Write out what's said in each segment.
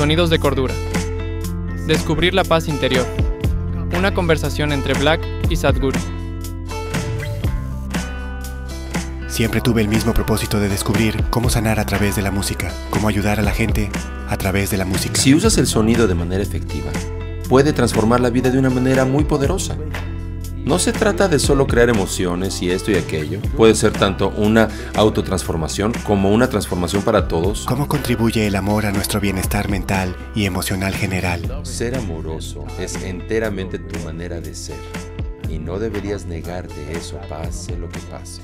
Sonidos de Cordura. Descubrir la paz interior. Una conversación entre Black y Sadhguru. Siempre tuve el mismo propósito de descubrir cómo sanar a través de la música, cómo ayudar a la gente a través de la música. Si usas el sonido de manera efectiva, puede transformar la vida de una manera muy poderosa. No se trata de solo crear emociones y esto y aquello. Puede ser tanto una autotransformación como una transformación para todos. ¿Cómo contribuye el amor a nuestro bienestar mental y emocional general? Ser amoroso es enteramente tu manera de ser y no deberías negarte eso pase lo que pase.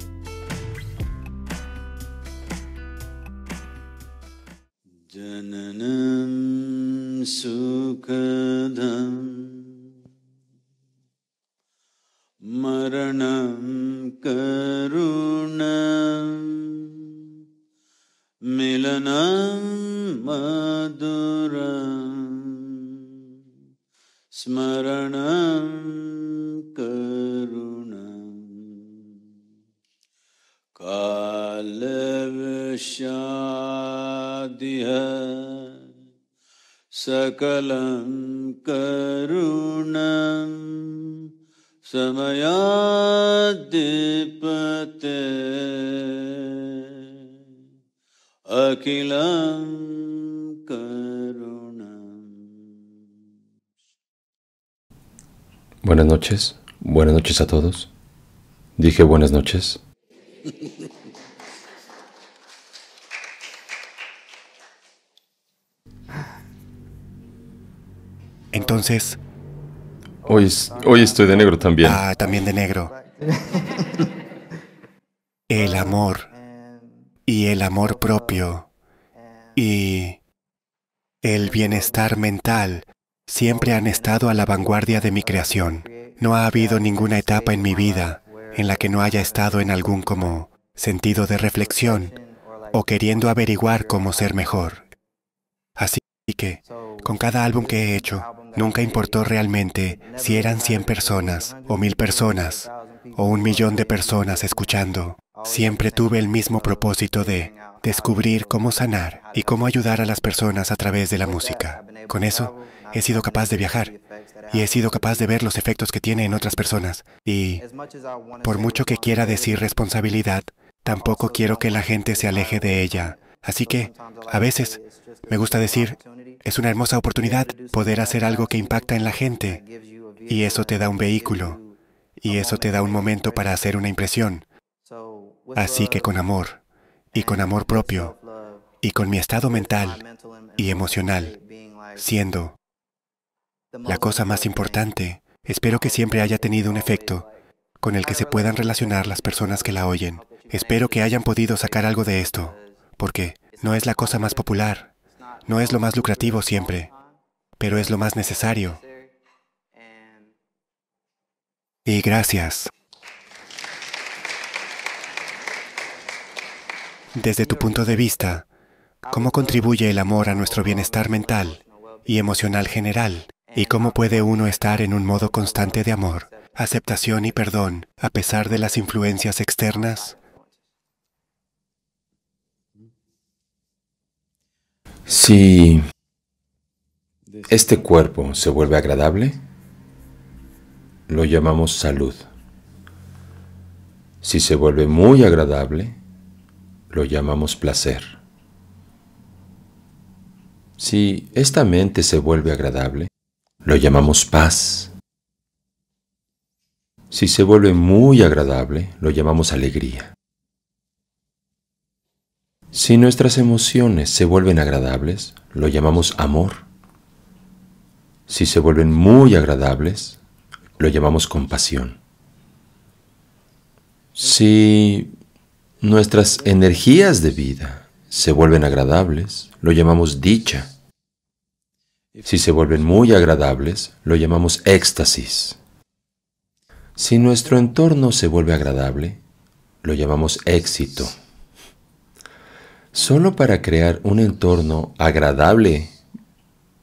मरणं करुण मिलनं मधुर स्मरणं करुण कालवशादिह सकलं करुणम् Buenas noches, buenas noches a todos. Dije buenas noches. Entonces, Hoy, estoy de negro también. Ah, también de negro. el amor y el amor propio y el bienestar mental siempre han estado a la vanguardia de mi creación. No ha habido ninguna etapa en mi vida en la que no haya estado en algún como sentido de reflexión o queriendo averiguar cómo ser mejor. Así que, con cada álbum que he hecho, Nunca importó realmente si eran 100 personas o 1000 personas o un millón de personas escuchando. Siempre tuve el mismo propósito de descubrir cómo sanar y cómo ayudar a las personas a través de la música. Con eso, he sido capaz de viajar y he sido capaz de ver los efectos que tiene en otras personas. Y por mucho que quiera decir responsabilidad, tampoco quiero que la gente se aleje de ella. Así que, a veces, me gusta decir, es una hermosa oportunidad poder hacer algo que impacta en la gente. Y eso te da un vehículo. Y eso te da un momento para hacer una impresión. Así que con amor, y con amor propio, y con mi estado mental y emocional, siendo la cosa más importante, espero que siempre haya tenido un efecto con el que se puedan relacionar las personas que la oyen. Espero que hayan podido sacar algo de esto, porque no es la cosa más popular, no es lo más lucrativo siempre, pero es lo más necesario. Y gracias. Desde tu punto de vista, ¿cómo contribuye el amor a nuestro bienestar mental y emocional general? ¿Y cómo puede uno estar en un modo constante de amor, aceptación y perdón a pesar de las influencias externas? Si este cuerpo se vuelve agradable, lo llamamos salud. Si se vuelve muy agradable, lo llamamos placer. Si esta mente se vuelve agradable, lo llamamos paz. Si se vuelve muy agradable, lo llamamos alegría. Si nuestras emociones se vuelven agradables, lo llamamos amor. Si se vuelven muy agradables, lo llamamos compasión. Si nuestras energías de vida se vuelven agradables, lo llamamos dicha. Si se vuelven muy agradables, lo llamamos éxtasis. Si nuestro entorno se vuelve agradable, lo llamamos éxito. Solo para crear un entorno agradable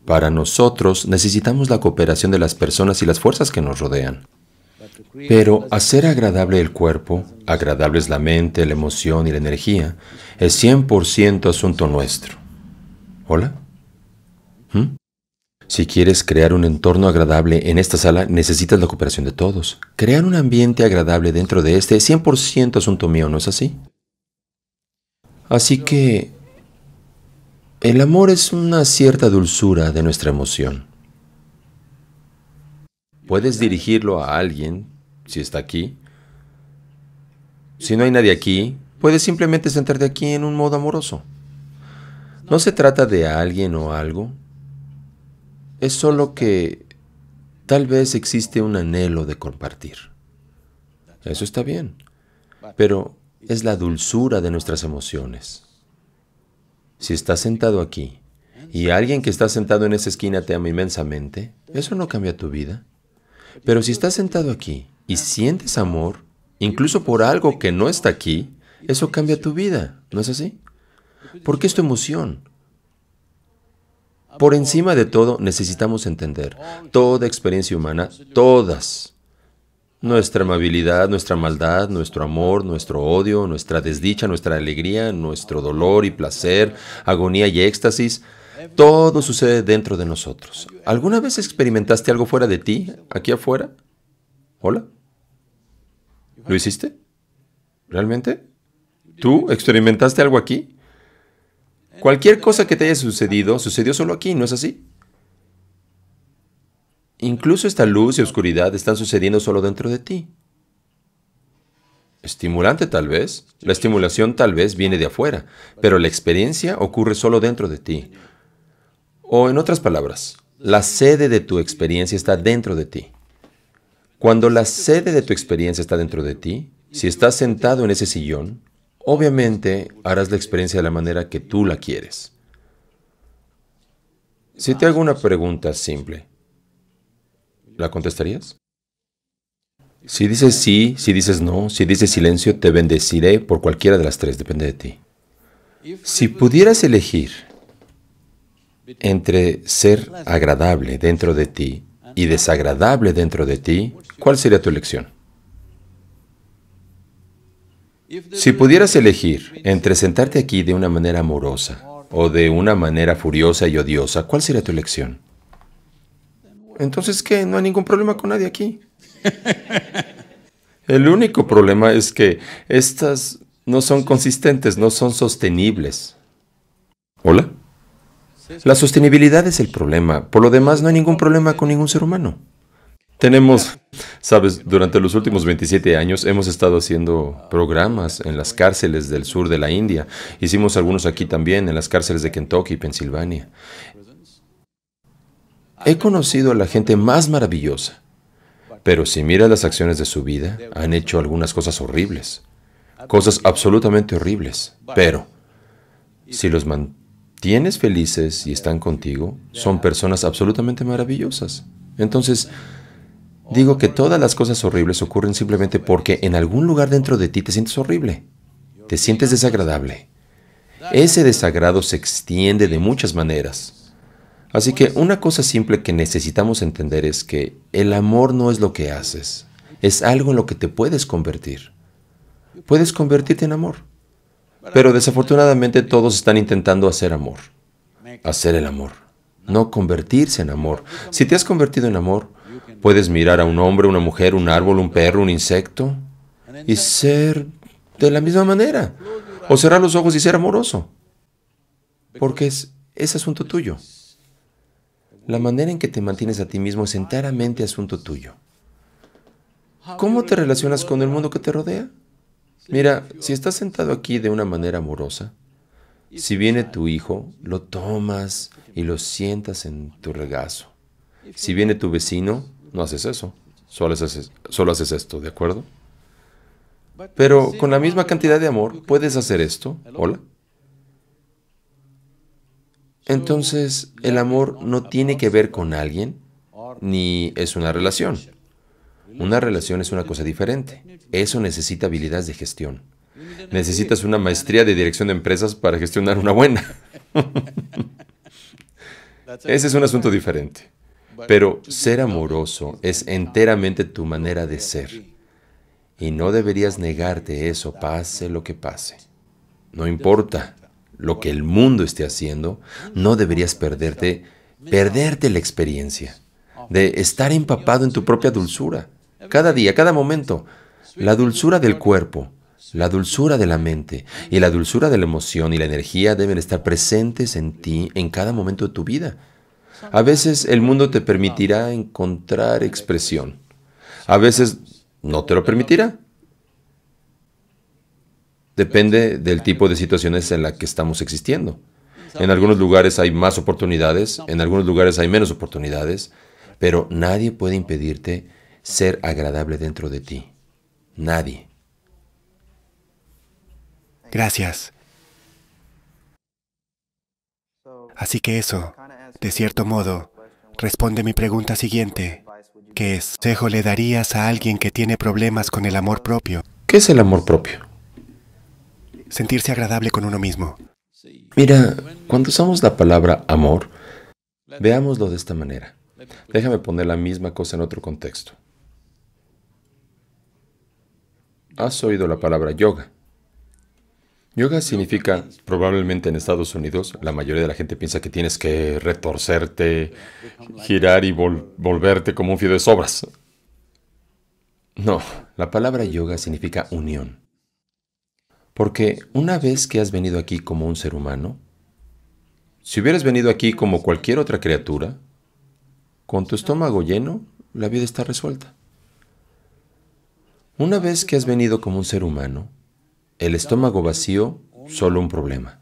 para nosotros necesitamos la cooperación de las personas y las fuerzas que nos rodean. Pero hacer agradable el cuerpo, agradable es la mente, la emoción y la energía, es 100% asunto nuestro. ¿Hola? ¿Mm? Si quieres crear un entorno agradable en esta sala, necesitas la cooperación de todos. Crear un ambiente agradable dentro de este es 100% asunto mío, ¿no es así? Así que el amor es una cierta dulzura de nuestra emoción. Puedes dirigirlo a alguien, si está aquí. Si no hay nadie aquí, puedes simplemente sentarte aquí en un modo amoroso. No se trata de alguien o algo. Es solo que tal vez existe un anhelo de compartir. Eso está bien. Pero es la dulzura de nuestras emociones. Si estás sentado aquí y alguien que está sentado en esa esquina te ama inmensamente, eso no cambia tu vida. Pero si estás sentado aquí y sientes amor, incluso por algo que no está aquí, eso cambia tu vida, ¿no es así? Porque es tu emoción. Por encima de todo, necesitamos entender, toda experiencia humana, todas nuestra amabilidad, nuestra maldad, nuestro amor, nuestro odio, nuestra desdicha, nuestra alegría, nuestro dolor y placer, agonía y éxtasis, todo sucede dentro de nosotros. ¿Alguna vez experimentaste algo fuera de ti, aquí afuera? ¿Hola? ¿Lo hiciste? ¿Realmente? ¿Tú experimentaste algo aquí? Cualquier cosa que te haya sucedido, sucedió solo aquí, ¿no es así? Incluso esta luz y oscuridad están sucediendo solo dentro de ti. Estimulante tal vez, la estimulación tal vez viene de afuera, pero la experiencia ocurre solo dentro de ti. O en otras palabras, la sede de tu experiencia está dentro de ti. Cuando la sede de tu experiencia está dentro de ti, si estás sentado en ese sillón, obviamente harás la experiencia de la manera que tú la quieres. Si te hago una pregunta simple, ¿La contestarías? Si dices sí, si dices no, si dices silencio, te bendeciré por cualquiera de las tres, depende de ti. Si pudieras elegir entre ser agradable dentro de ti y desagradable dentro de ti, ¿cuál sería tu elección? Si pudieras elegir entre sentarte aquí de una manera amorosa o de una manera furiosa y odiosa, ¿cuál sería tu elección? Entonces, ¿qué? No hay ningún problema con nadie aquí. El único problema es que estas no son consistentes, no son sostenibles. ¿Hola? La sostenibilidad es el problema. Por lo demás, no hay ningún problema con ningún ser humano. Tenemos, sabes, durante los últimos 27 años hemos estado haciendo programas en las cárceles del sur de la India. Hicimos algunos aquí también, en las cárceles de Kentucky y Pensilvania. He conocido a la gente más maravillosa, pero si mira las acciones de su vida, han hecho algunas cosas horribles, cosas absolutamente horribles, pero si los mantienes felices y están contigo, son personas absolutamente maravillosas. Entonces, digo que todas las cosas horribles ocurren simplemente porque en algún lugar dentro de ti te sientes horrible, te sientes desagradable. Ese desagrado se extiende de muchas maneras. Así que una cosa simple que necesitamos entender es que el amor no es lo que haces, es algo en lo que te puedes convertir. Puedes convertirte en amor. Pero desafortunadamente todos están intentando hacer amor. Hacer el amor. No convertirse en amor. Si te has convertido en amor, puedes mirar a un hombre, una mujer, un árbol, un perro, un insecto y ser de la misma manera. O cerrar los ojos y ser amoroso. Porque es, es asunto tuyo. La manera en que te mantienes a ti mismo es enteramente asunto tuyo. ¿Cómo te relacionas con el mundo que te rodea? Mira, si estás sentado aquí de una manera amorosa, si viene tu hijo, lo tomas y lo sientas en tu regazo. Si viene tu vecino, no haces eso, solo haces, haces esto, ¿de acuerdo? Pero con la misma cantidad de amor, puedes hacer esto, hola. Entonces, el amor no tiene que ver con alguien, ni es una relación. Una relación es una cosa diferente. Eso necesita habilidades de gestión. Necesitas una maestría de dirección de empresas para gestionar una buena. Ese es un asunto diferente. Pero ser amoroso es enteramente tu manera de ser. Y no deberías negarte eso, pase lo que pase. No importa lo que el mundo esté haciendo, no deberías perderte, perderte la experiencia de estar empapado en tu propia dulzura, cada día, cada momento, la dulzura del cuerpo, la dulzura de la mente y la dulzura de la emoción y la energía deben estar presentes en ti en cada momento de tu vida. A veces el mundo te permitirá encontrar expresión. A veces no te lo permitirá. Depende del tipo de situaciones en la que estamos existiendo. En algunos lugares hay más oportunidades, en algunos lugares hay menos oportunidades, pero nadie puede impedirte ser agradable dentro de ti. Nadie. Gracias. Así que eso, de cierto modo, responde mi pregunta siguiente, que es, ¿consejo le darías a alguien que tiene problemas con el amor propio? ¿Qué es el amor propio? sentirse agradable con uno mismo. Mira, cuando usamos la palabra amor, veámoslo de esta manera. Déjame poner la misma cosa en otro contexto. Has oído la palabra yoga. Yoga significa, probablemente en Estados Unidos, la mayoría de la gente piensa que tienes que retorcerte, girar y volverte como un fío de sobras. No, la palabra yoga significa unión. Porque una vez que has venido aquí como un ser humano, si hubieras venido aquí como cualquier otra criatura, con tu estómago lleno, la vida está resuelta. Una vez que has venido como un ser humano, el estómago vacío, solo un problema.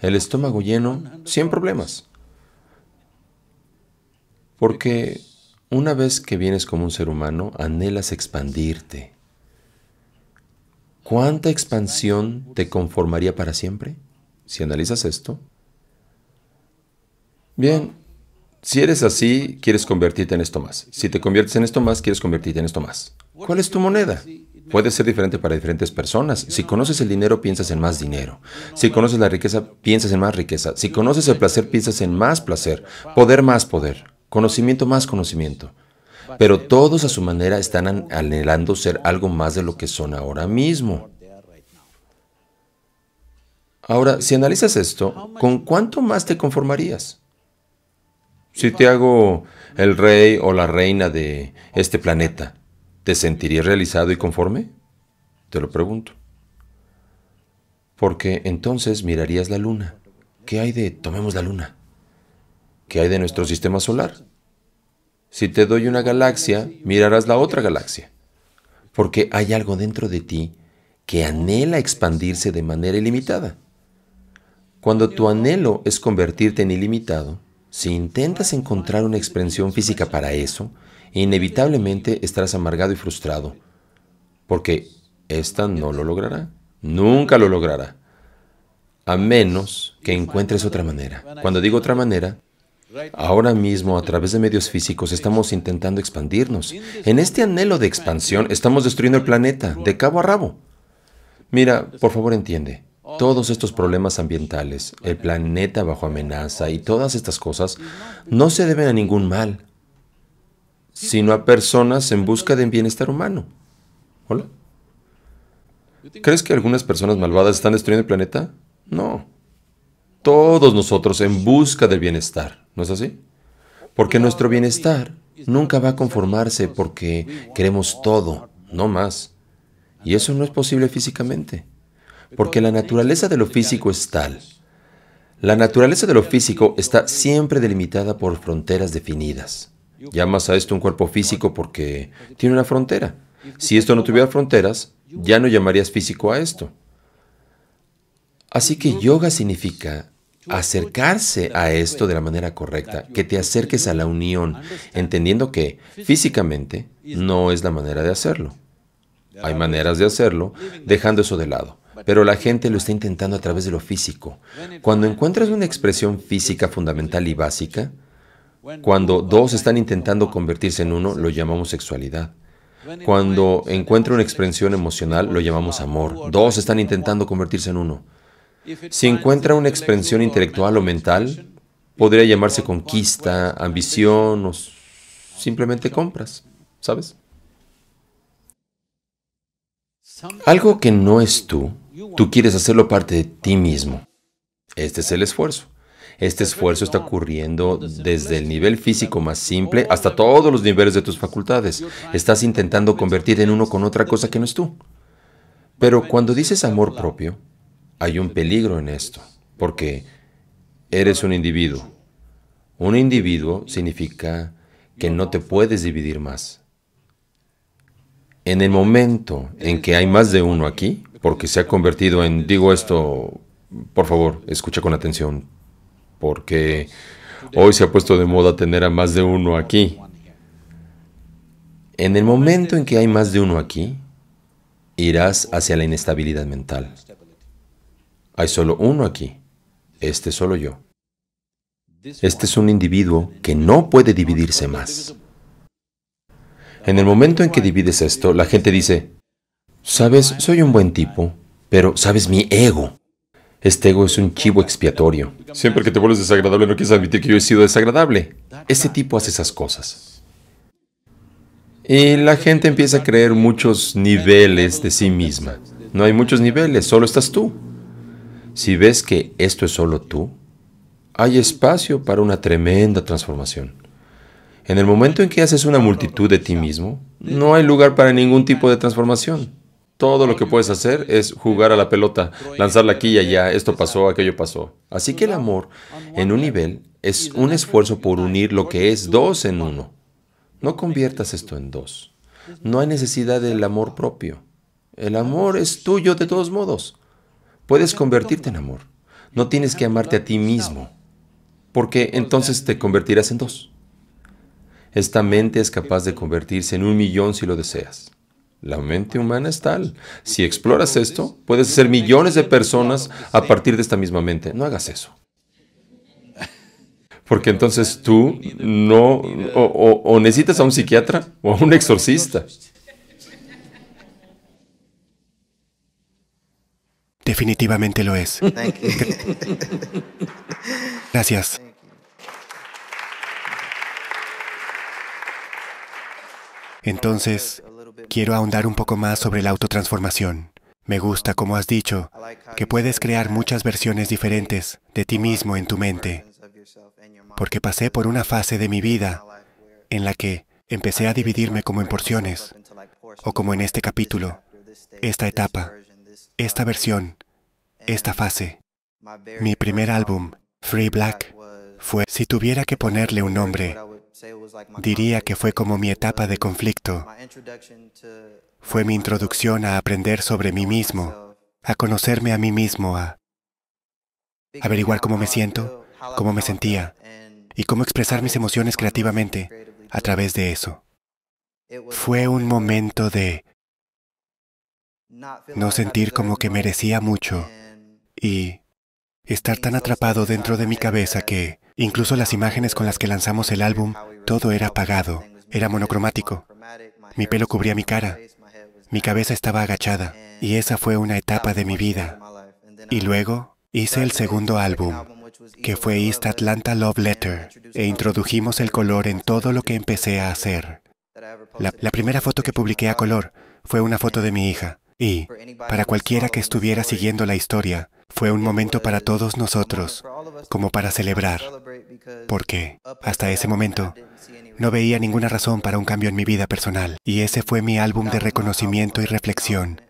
El estómago lleno, cien problemas. Porque una vez que vienes como un ser humano, anhelas expandirte, ¿cuánta expansión te conformaría para siempre? Si analizas esto. Bien, si eres así, quieres convertirte en esto más. Si te conviertes en esto más, quieres convertirte en esto más. ¿Cuál es tu moneda? Puede ser diferente para diferentes personas. Si conoces el dinero, piensas en más dinero. Si conoces la riqueza, piensas en más riqueza. Si conoces el placer, piensas en más placer. Poder más poder. Conocimiento más conocimiento pero todos a su manera están anhelando ser algo más de lo que son ahora mismo. Ahora, si analizas esto, ¿con cuánto más te conformarías? Si te hago el rey o la reina de este planeta, ¿te sentirías realizado y conforme? Te lo pregunto. Porque entonces mirarías la luna. ¿Qué hay de tomemos la luna? ¿Qué hay de nuestro sistema solar? Si te doy una galaxia, mirarás la otra galaxia, porque hay algo dentro de ti que anhela expandirse de manera ilimitada. Cuando tu anhelo es convertirte en ilimitado, si intentas encontrar una expresión física para eso, inevitablemente estarás amargado y frustrado, porque esta no lo logrará, nunca lo logrará, a menos que encuentres otra manera. Cuando digo otra manera, Ahora mismo, a través de medios físicos, estamos intentando expandirnos. En este anhelo de expansión, estamos destruyendo el planeta, de cabo a rabo. Mira, por favor entiende, todos estos problemas ambientales, el planeta bajo amenaza y todas estas cosas, no se deben a ningún mal, sino a personas en busca de bienestar humano. ¿Hola? ¿Crees que algunas personas malvadas están destruyendo el planeta? No todos nosotros en busca del bienestar, ¿no es así? Porque nuestro bienestar nunca va a conformarse porque queremos todo, no más. Y eso no es posible físicamente, porque la naturaleza de lo físico es tal. La naturaleza de lo físico está siempre delimitada por fronteras definidas. Llamas a esto un cuerpo físico porque tiene una frontera. Si esto no tuviera fronteras, ya no llamarías físico a esto. Así que yoga significa acercarse a esto de la manera correcta, que te acerques a la unión, entendiendo que físicamente no es la manera de hacerlo. Hay maneras de hacerlo, dejando eso de lado. Pero la gente lo está intentando a través de lo físico. Cuando encuentras una expresión física fundamental y básica, cuando dos están intentando convertirse en uno, lo llamamos sexualidad. Cuando encuentra una expresión emocional, lo llamamos amor. Dos están intentando convertirse en uno. Si encuentra una expresión intelectual o mental, podría llamarse conquista, ambición o simplemente compras, ¿sabes? Algo que no es tú, tú quieres hacerlo parte de ti mismo. Este es el esfuerzo. Este esfuerzo está ocurriendo desde el nivel físico más simple hasta todos los niveles de tus facultades. Estás intentando convertir en uno con otra cosa que no es tú. Pero cuando dices amor propio, hay un peligro en esto, porque eres un individuo. Un individuo significa que no te puedes dividir más. En el momento en que hay más de uno aquí, porque se ha convertido en, digo esto, por favor, escucha con atención, porque hoy se ha puesto de moda tener a más de uno aquí. En el momento en que hay más de uno aquí, irás hacia la inestabilidad mental. Hay solo uno aquí, este solo yo. Este es un individuo que no puede dividirse más. En el momento en que divides esto, la gente dice, sabes, soy un buen tipo, pero sabes mi ego. Este ego es un chivo expiatorio. Siempre que te vuelves desagradable no quieres admitir que yo he sido desagradable. Ese tipo hace esas cosas. Y la gente empieza a creer muchos niveles de sí misma. No hay muchos niveles, solo estás tú si ves que esto es solo tú, hay espacio para una tremenda transformación. En el momento en que haces una multitud de ti mismo, no hay lugar para ningún tipo de transformación. Todo lo que puedes hacer es jugar a la pelota, lanzarla aquí y allá, esto pasó, aquello pasó. Así que el amor, en un nivel, es un esfuerzo por unir lo que es dos en uno. No conviertas esto en dos. No hay necesidad del amor propio. El amor es tuyo de todos modos. Puedes convertirte en amor. No tienes que amarte a ti mismo, porque entonces te convertirás en dos. Esta mente es capaz de convertirse en un millón si lo deseas. La mente humana es tal. Si exploras esto, puedes ser millones de personas a partir de esta misma mente. No hagas eso. Porque entonces tú no, o, necesitas a un psiquiatra o a un exorcista. Definitivamente lo es. Gracias. Entonces, quiero ahondar un poco más sobre la autotransformación. Me gusta, como has dicho, que puedes crear muchas versiones diferentes de ti mismo en tu mente, porque pasé por una fase de mi vida en la que empecé a dividirme como en porciones, o como en este capítulo, esta etapa, esta versión, esta fase. Mi primer álbum, Free Black, fue, si tuviera que ponerle un nombre, diría que fue como mi etapa de conflicto. Fue mi introducción a aprender sobre mí mismo, a conocerme a mí mismo, a averiguar cómo me siento, cómo me sentía y cómo expresar mis emociones creativamente a través de eso. Fue un momento de no sentir como que merecía mucho y estar tan atrapado dentro de mi cabeza que incluso las imágenes con las que lanzamos el álbum, todo era apagado, era monocromático. Mi pelo cubría mi cara, mi cabeza estaba agachada y esa fue una etapa de mi vida. Y luego hice el segundo álbum, que fue East Atlanta Love Letter, e introdujimos el color en todo lo que empecé a hacer. La, la primera foto que publiqué a color fue una foto de mi hija. Y para cualquiera que estuviera siguiendo la historia, fue un momento para todos nosotros, como para celebrar, porque hasta ese momento no veía ninguna razón para un cambio en mi vida personal. Y ese fue mi álbum de reconocimiento y reflexión.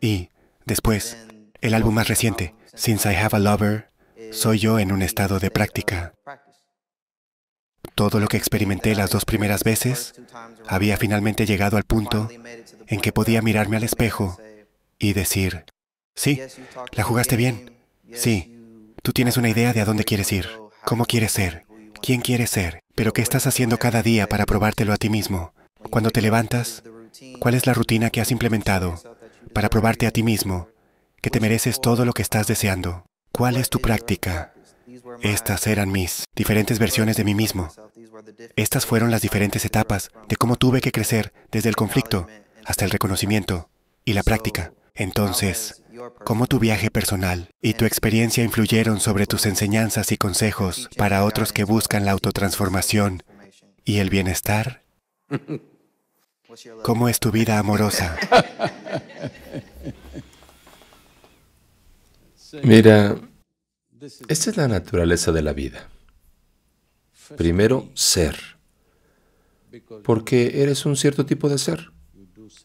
Y después, el álbum más reciente, Since I Have a Lover, soy yo en un estado de práctica. Todo lo que experimenté las dos primeras veces había finalmente llegado al punto en que podía mirarme al espejo y decir, sí, la jugaste bien, sí, tú tienes una idea de a dónde quieres ir, cómo quieres ser, quién quieres ser, pero qué estás haciendo cada día para probártelo a ti mismo. Cuando te levantas, ¿cuál es la rutina que has implementado para probarte a ti mismo que te mereces todo lo que estás deseando? ¿Cuál es tu práctica? Estas eran mis diferentes versiones de mí mismo. Estas fueron las diferentes etapas de cómo tuve que crecer desde el conflicto hasta el reconocimiento y la práctica. Entonces, ¿cómo tu viaje personal y tu experiencia influyeron sobre tus enseñanzas y consejos para otros que buscan la autotransformación y el bienestar? ¿Cómo es tu vida amorosa? Mira, esta es la naturaleza de la vida. Primero, ser. Porque eres un cierto tipo de ser.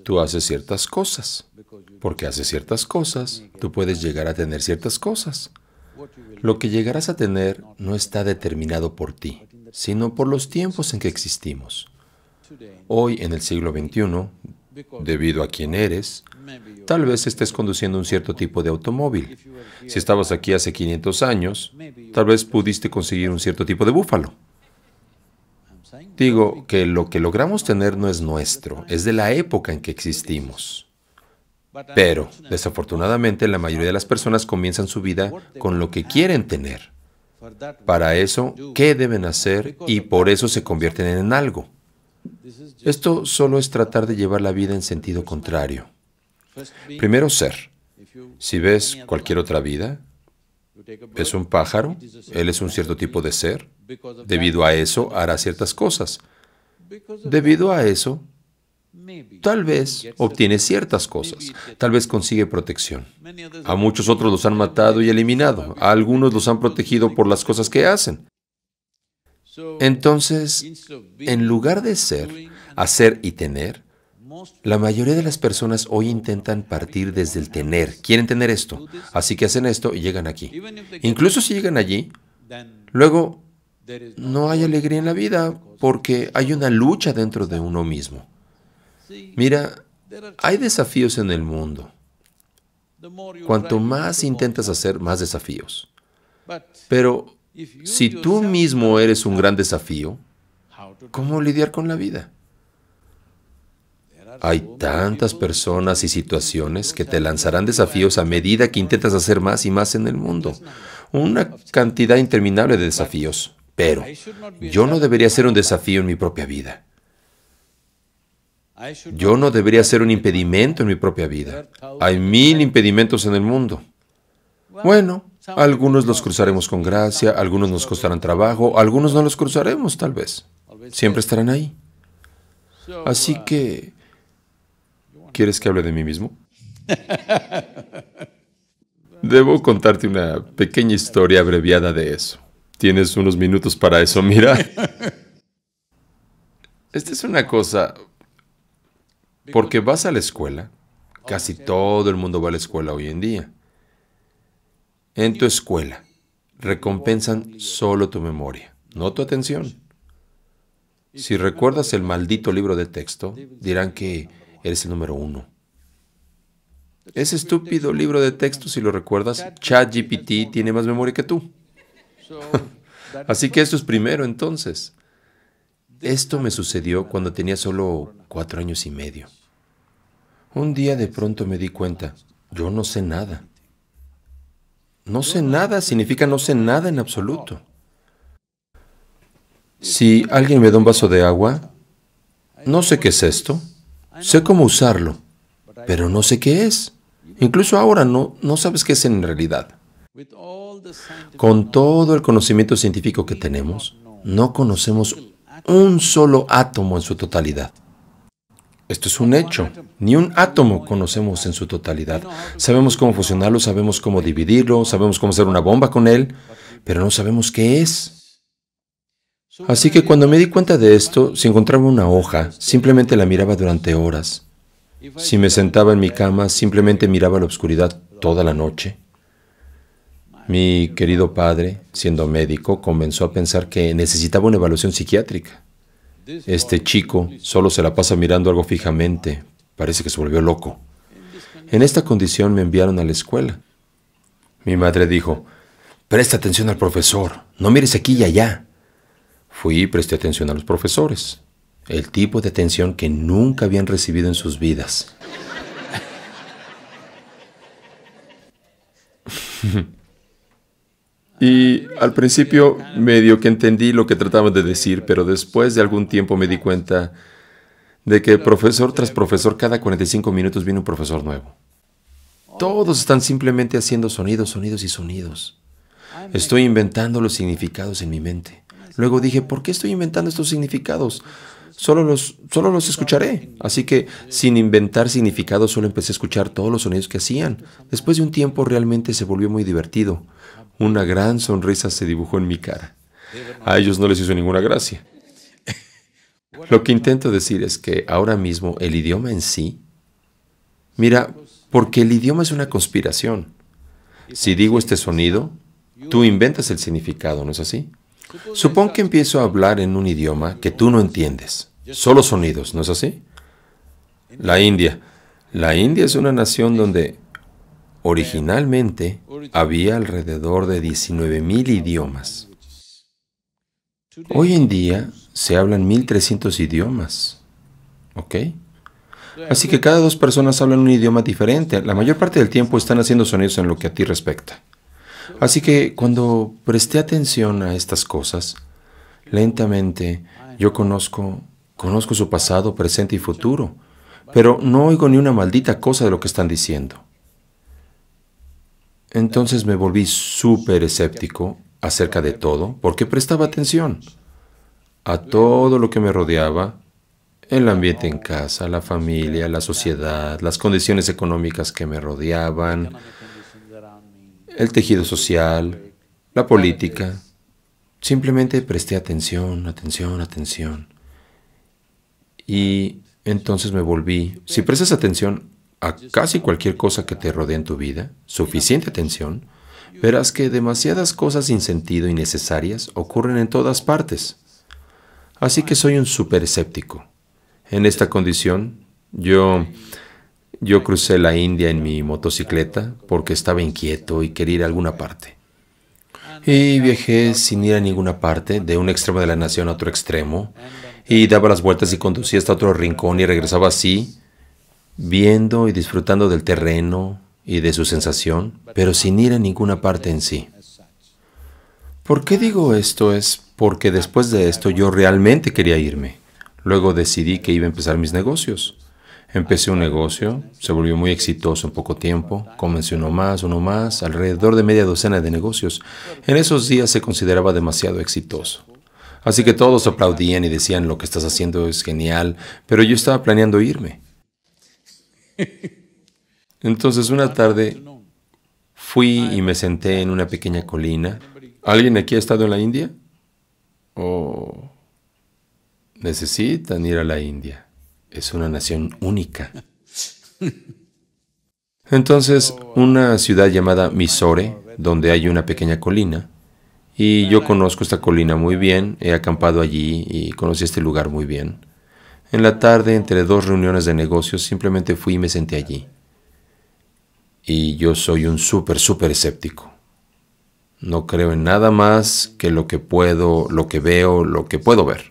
Tú haces ciertas cosas. Porque haces ciertas cosas, tú puedes llegar a tener ciertas cosas. Lo que llegarás a tener no está determinado por ti, sino por los tiempos en que existimos. Hoy, en el siglo XXI, debido a quién eres, Tal vez estés conduciendo un cierto tipo de automóvil. Si estabas aquí hace 500 años, tal vez pudiste conseguir un cierto tipo de búfalo. Digo que lo que logramos tener no es nuestro, es de la época en que existimos. Pero, desafortunadamente, la mayoría de las personas comienzan su vida con lo que quieren tener. Para eso, ¿qué deben hacer? Y por eso se convierten en algo. Esto solo es tratar de llevar la vida en sentido contrario. Primero ser. Si ves cualquier otra vida, es un pájaro, él es un cierto tipo de ser, debido a eso hará ciertas cosas. Debido a eso, tal vez obtiene ciertas cosas, tal vez consigue protección. A muchos otros los han matado y eliminado, a algunos los han protegido por las cosas que hacen. Entonces, en lugar de ser, hacer y tener, la mayoría de las personas hoy intentan partir desde el tener, quieren tener esto, así que hacen esto y llegan aquí. Incluso si llegan allí, luego no hay alegría en la vida porque hay una lucha dentro de uno mismo. Mira, hay desafíos en el mundo. Cuanto más intentas hacer, más desafíos. Pero si tú mismo eres un gran desafío, ¿cómo lidiar con la vida? Hay tantas personas y situaciones que te lanzarán desafíos a medida que intentas hacer más y más en el mundo. Una cantidad interminable de desafíos. Pero yo no debería ser un desafío en mi propia vida. Yo no debería ser un impedimento en mi propia vida. Hay mil impedimentos en el mundo. Bueno, algunos los cruzaremos con gracia, algunos nos costarán trabajo, algunos no los cruzaremos tal vez. Siempre estarán ahí. Así que ¿Quieres que hable de mí mismo? Debo contarte una pequeña historia abreviada de eso. Tienes unos minutos para eso, mira. Esta es una cosa... Porque vas a la escuela, casi todo el mundo va a la escuela hoy en día. En tu escuela, recompensan solo tu memoria, no tu atención. Si recuerdas el maldito libro de texto, dirán que Eres el número uno. Ese estúpido libro de texto, si lo recuerdas, ChatGPT tiene más memoria que tú. Así que esto es primero entonces. Esto me sucedió cuando tenía solo cuatro años y medio. Un día de pronto me di cuenta, yo no sé nada. No sé nada significa no sé nada en absoluto. Si alguien me da un vaso de agua, no sé qué es esto. Sé cómo usarlo, pero no sé qué es. Incluso ahora no, no sabes qué es en realidad. Con todo el conocimiento científico que tenemos, no conocemos un solo átomo en su totalidad. Esto es un hecho. Ni un átomo conocemos en su totalidad. Sabemos cómo fusionarlo, sabemos cómo dividirlo, sabemos cómo hacer una bomba con él, pero no sabemos qué es. Así que cuando me di cuenta de esto, si encontraba una hoja, simplemente la miraba durante horas. Si me sentaba en mi cama, simplemente miraba la oscuridad toda la noche. Mi querido padre, siendo médico, comenzó a pensar que necesitaba una evaluación psiquiátrica. Este chico solo se la pasa mirando algo fijamente. Parece que se volvió loco. En esta condición me enviaron a la escuela. Mi madre dijo, presta atención al profesor, no mires aquí y allá. Fui y presté atención a los profesores, el tipo de atención que nunca habían recibido en sus vidas. y al principio medio que entendí lo que trataban de decir, pero después de algún tiempo me di cuenta de que profesor tras profesor, cada 45 minutos viene un profesor nuevo. Todos están simplemente haciendo sonidos, sonidos y sonidos. Estoy inventando los significados en mi mente. Luego dije, ¿por qué estoy inventando estos significados? Solo los, solo los escucharé. Así que sin inventar significados, solo empecé a escuchar todos los sonidos que hacían. Después de un tiempo realmente se volvió muy divertido. Una gran sonrisa se dibujó en mi cara. A ellos no les hizo ninguna gracia. Lo que intento decir es que ahora mismo el idioma en sí, mira, porque el idioma es una conspiración. Si digo este sonido, tú inventas el significado, ¿no es así? Supón que empiezo a hablar en un idioma que tú no entiendes, solo sonidos, ¿no es así? La India. La India es una nación donde originalmente había alrededor de 19.000 idiomas. Hoy en día se hablan 1.300 idiomas, ¿ok? Así que cada dos personas hablan un idioma diferente. La mayor parte del tiempo están haciendo sonidos en lo que a ti respecta. Así que cuando presté atención a estas cosas, lentamente yo conozco, conozco su pasado, presente y futuro, pero no oigo ni una maldita cosa de lo que están diciendo. Entonces me volví súper escéptico acerca de todo porque prestaba atención a todo lo que me rodeaba, el ambiente en casa, la familia, la sociedad, las condiciones económicas que me rodeaban, el tejido social, la política. Simplemente presté atención, atención, atención. Y entonces me volví, si prestas atención a casi cualquier cosa que te rodea en tu vida, suficiente atención, verás que demasiadas cosas sin sentido y necesarias ocurren en todas partes. Así que soy un súper escéptico. En esta condición, yo yo crucé la India en mi motocicleta porque estaba inquieto y quería ir a alguna parte. Y viajé sin ir a ninguna parte, de un extremo de la nación a otro extremo, y daba las vueltas y conducía hasta otro rincón y regresaba así, viendo y disfrutando del terreno y de su sensación, pero sin ir a ninguna parte en sí. ¿Por qué digo esto? Es porque después de esto yo realmente quería irme. Luego decidí que iba a empezar mis negocios. Empecé un negocio, se volvió muy exitoso en poco tiempo, comencé uno más, uno más, alrededor de media docena de negocios. En esos días se consideraba demasiado exitoso. Así que todos aplaudían y decían, lo que estás haciendo es genial, pero yo estaba planeando irme. Entonces una tarde fui y me senté en una pequeña colina. ¿Alguien aquí ha estado en la India? ¿O necesitan ir a la India? es una nación única. Entonces, una ciudad llamada Misore, donde hay una pequeña colina, y yo conozco esta colina muy bien, he acampado allí y conocí este lugar muy bien. En la tarde, entre dos reuniones de negocios, simplemente fui y me senté allí. Y yo soy un súper, súper escéptico. No creo en nada más que lo que puedo, lo que veo, lo que puedo ver.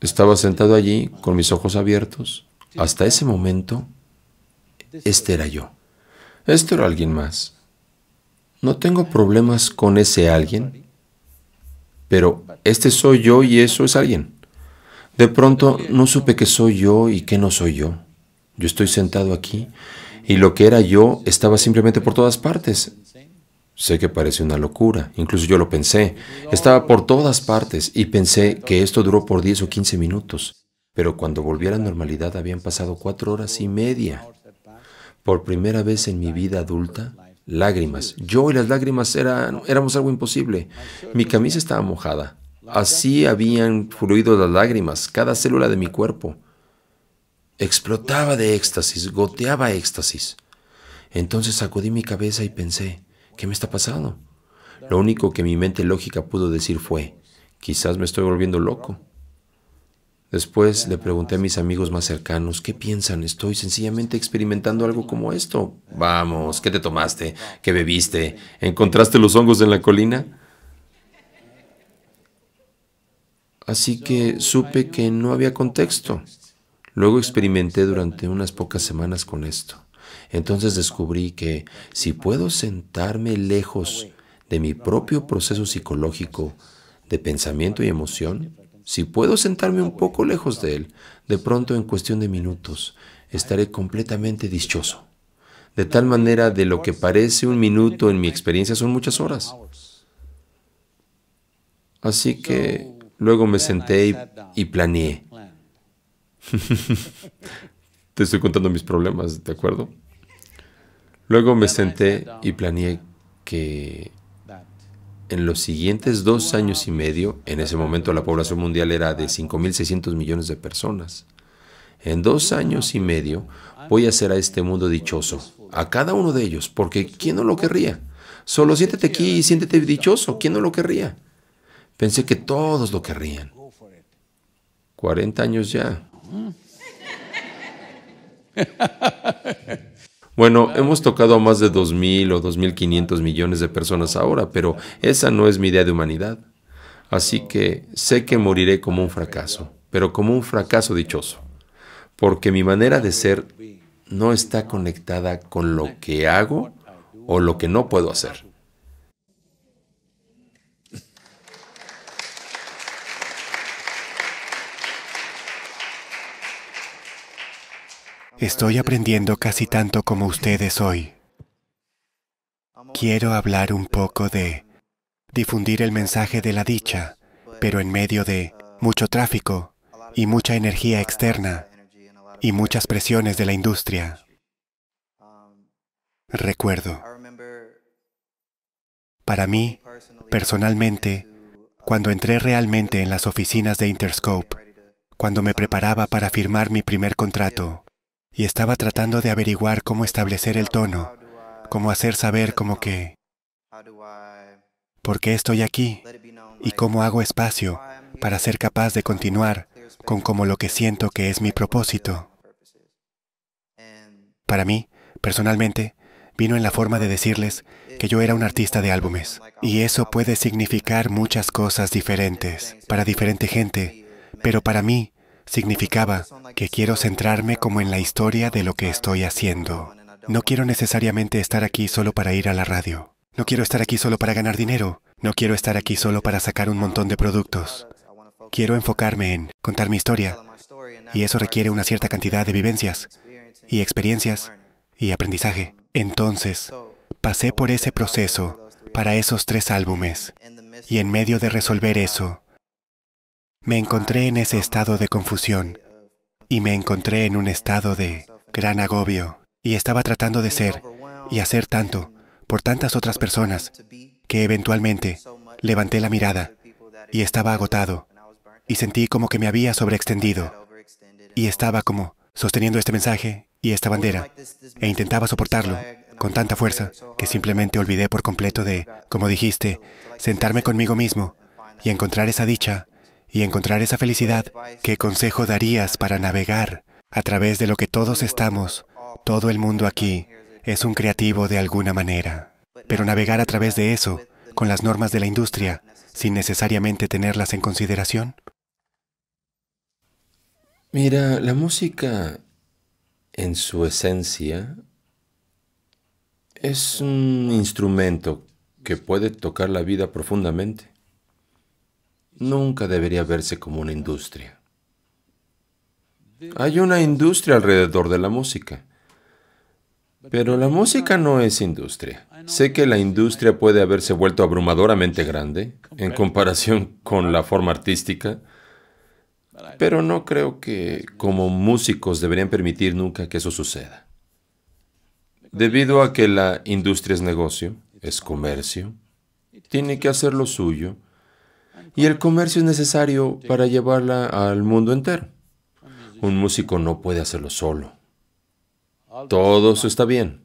Estaba sentado allí con mis ojos abiertos. Hasta ese momento, este era yo. Esto era alguien más. No tengo problemas con ese alguien, pero este soy yo y eso es alguien. De pronto no supe qué soy yo y qué no soy yo. Yo estoy sentado aquí y lo que era yo estaba simplemente por todas partes. Sé que parece una locura, incluso yo lo pensé. Estaba por todas partes y pensé que esto duró por 10 o 15 minutos, pero cuando volví a la normalidad habían pasado cuatro horas y media. Por primera vez en mi vida adulta, lágrimas. Yo y las lágrimas eran, éramos algo imposible. Mi camisa estaba mojada. Así habían fluido las lágrimas, cada célula de mi cuerpo. Explotaba de éxtasis, goteaba éxtasis. Entonces sacudí mi cabeza y pensé, ¿qué me está pasando? Lo único que mi mente lógica pudo decir fue, quizás me estoy volviendo loco. Después le pregunté a mis amigos más cercanos, ¿qué piensan? Estoy sencillamente experimentando algo como esto. Vamos, ¿qué te tomaste? ¿Qué bebiste? ¿Encontraste los hongos en la colina? Así que supe que no había contexto. Luego experimenté durante unas pocas semanas con esto. Entonces descubrí que si puedo sentarme lejos de mi propio proceso psicológico de pensamiento y emoción, si puedo sentarme un poco lejos de él, de pronto en cuestión de minutos estaré completamente dichoso. De tal manera de lo que parece un minuto en mi experiencia son muchas horas. Así que luego me senté y, planeé. Te estoy contando mis problemas, ¿de acuerdo? Luego me senté y planeé que en los siguientes dos años y medio, en ese momento la población mundial era de 5.600 millones de personas, en dos años y medio voy a hacer a este mundo dichoso, a cada uno de ellos, porque ¿quién no lo querría? Solo siéntete aquí y siéntete dichoso, ¿quién no lo querría? Pensé que todos lo querrían. 40 años ya. Mm. Bueno, hemos tocado a más de 2.000 o 2.500 millones de personas ahora, pero esa no es mi idea de humanidad. Así que sé que moriré como un fracaso, pero como un fracaso dichoso, porque mi manera de ser no está conectada con lo que hago o lo que no puedo hacer. Estoy aprendiendo casi tanto como ustedes hoy. Quiero hablar un poco de difundir el mensaje de la dicha, pero en medio de mucho tráfico y mucha energía externa y muchas presiones de la industria. Recuerdo, para mí, personalmente, cuando entré realmente en las oficinas de Interscope, cuando me preparaba para firmar mi primer contrato, y estaba tratando de averiguar cómo establecer el tono, cómo hacer saber como que, ¿por qué estoy aquí? ¿Y cómo hago espacio para ser capaz de continuar con como lo que siento que es mi propósito? Para mí, personalmente, vino en la forma de decirles que yo era un artista de álbumes. Y eso puede significar muchas cosas diferentes para diferente gente, pero para mí significaba que quiero centrarme como en la historia de lo que estoy haciendo. No quiero necesariamente estar aquí solo para ir a la radio. No quiero estar aquí solo para ganar dinero. No quiero estar aquí solo para sacar un montón de productos. Quiero enfocarme en contar mi historia. Y eso requiere una cierta cantidad de vivencias y experiencias y aprendizaje. Entonces, pasé por ese proceso para esos tres álbumes. Y en medio de resolver eso, me encontré en ese estado de confusión y me encontré en un estado de gran agobio y estaba tratando de ser y hacer tanto por tantas otras personas que eventualmente levanté la mirada y estaba agotado y sentí como que me había sobreextendido y estaba como sosteniendo este mensaje y esta bandera e intentaba soportarlo con tanta fuerza que simplemente olvidé por completo de, como dijiste, sentarme conmigo mismo y encontrar esa dicha y encontrar esa felicidad, ¿qué consejo darías para navegar a través de lo que todos estamos? Todo el mundo aquí es un creativo de alguna manera. Pero navegar a través de eso, con las normas de la industria, sin necesariamente tenerlas en consideración. Mira, la música en su esencia es un instrumento que puede tocar la vida profundamente nunca debería verse como una industria. Hay una industria alrededor de la música, pero la música no es industria. Sé que la industria puede haberse vuelto abrumadoramente grande en comparación con la forma artística, pero no creo que como músicos deberían permitir nunca que eso suceda. Debido a que la industria es negocio, es comercio, tiene que hacer lo suyo y el comercio es necesario para llevarla al mundo entero. Un músico no puede hacerlo solo. Todo está bien.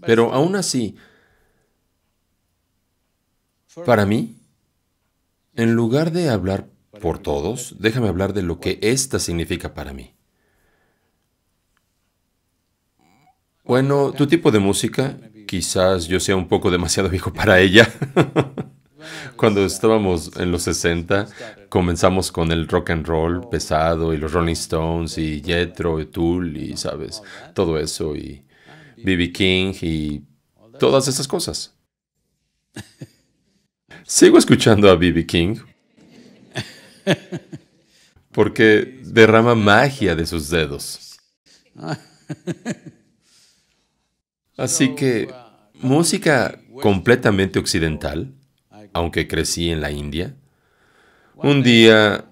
Pero aún así, para mí, en lugar de hablar por todos, déjame hablar de lo que esta significa para mí. Bueno, tu tipo de música, quizás yo sea un poco demasiado viejo para ella. Cuando estábamos en los 60, comenzamos con el rock and roll pesado y los Rolling Stones y Jethro y Tool y, ¿sabes? Todo eso y B.B. King y todas esas cosas. Sigo escuchando a B.B. King porque derrama magia de sus dedos. Así que música completamente occidental aunque crecí en la India. Un día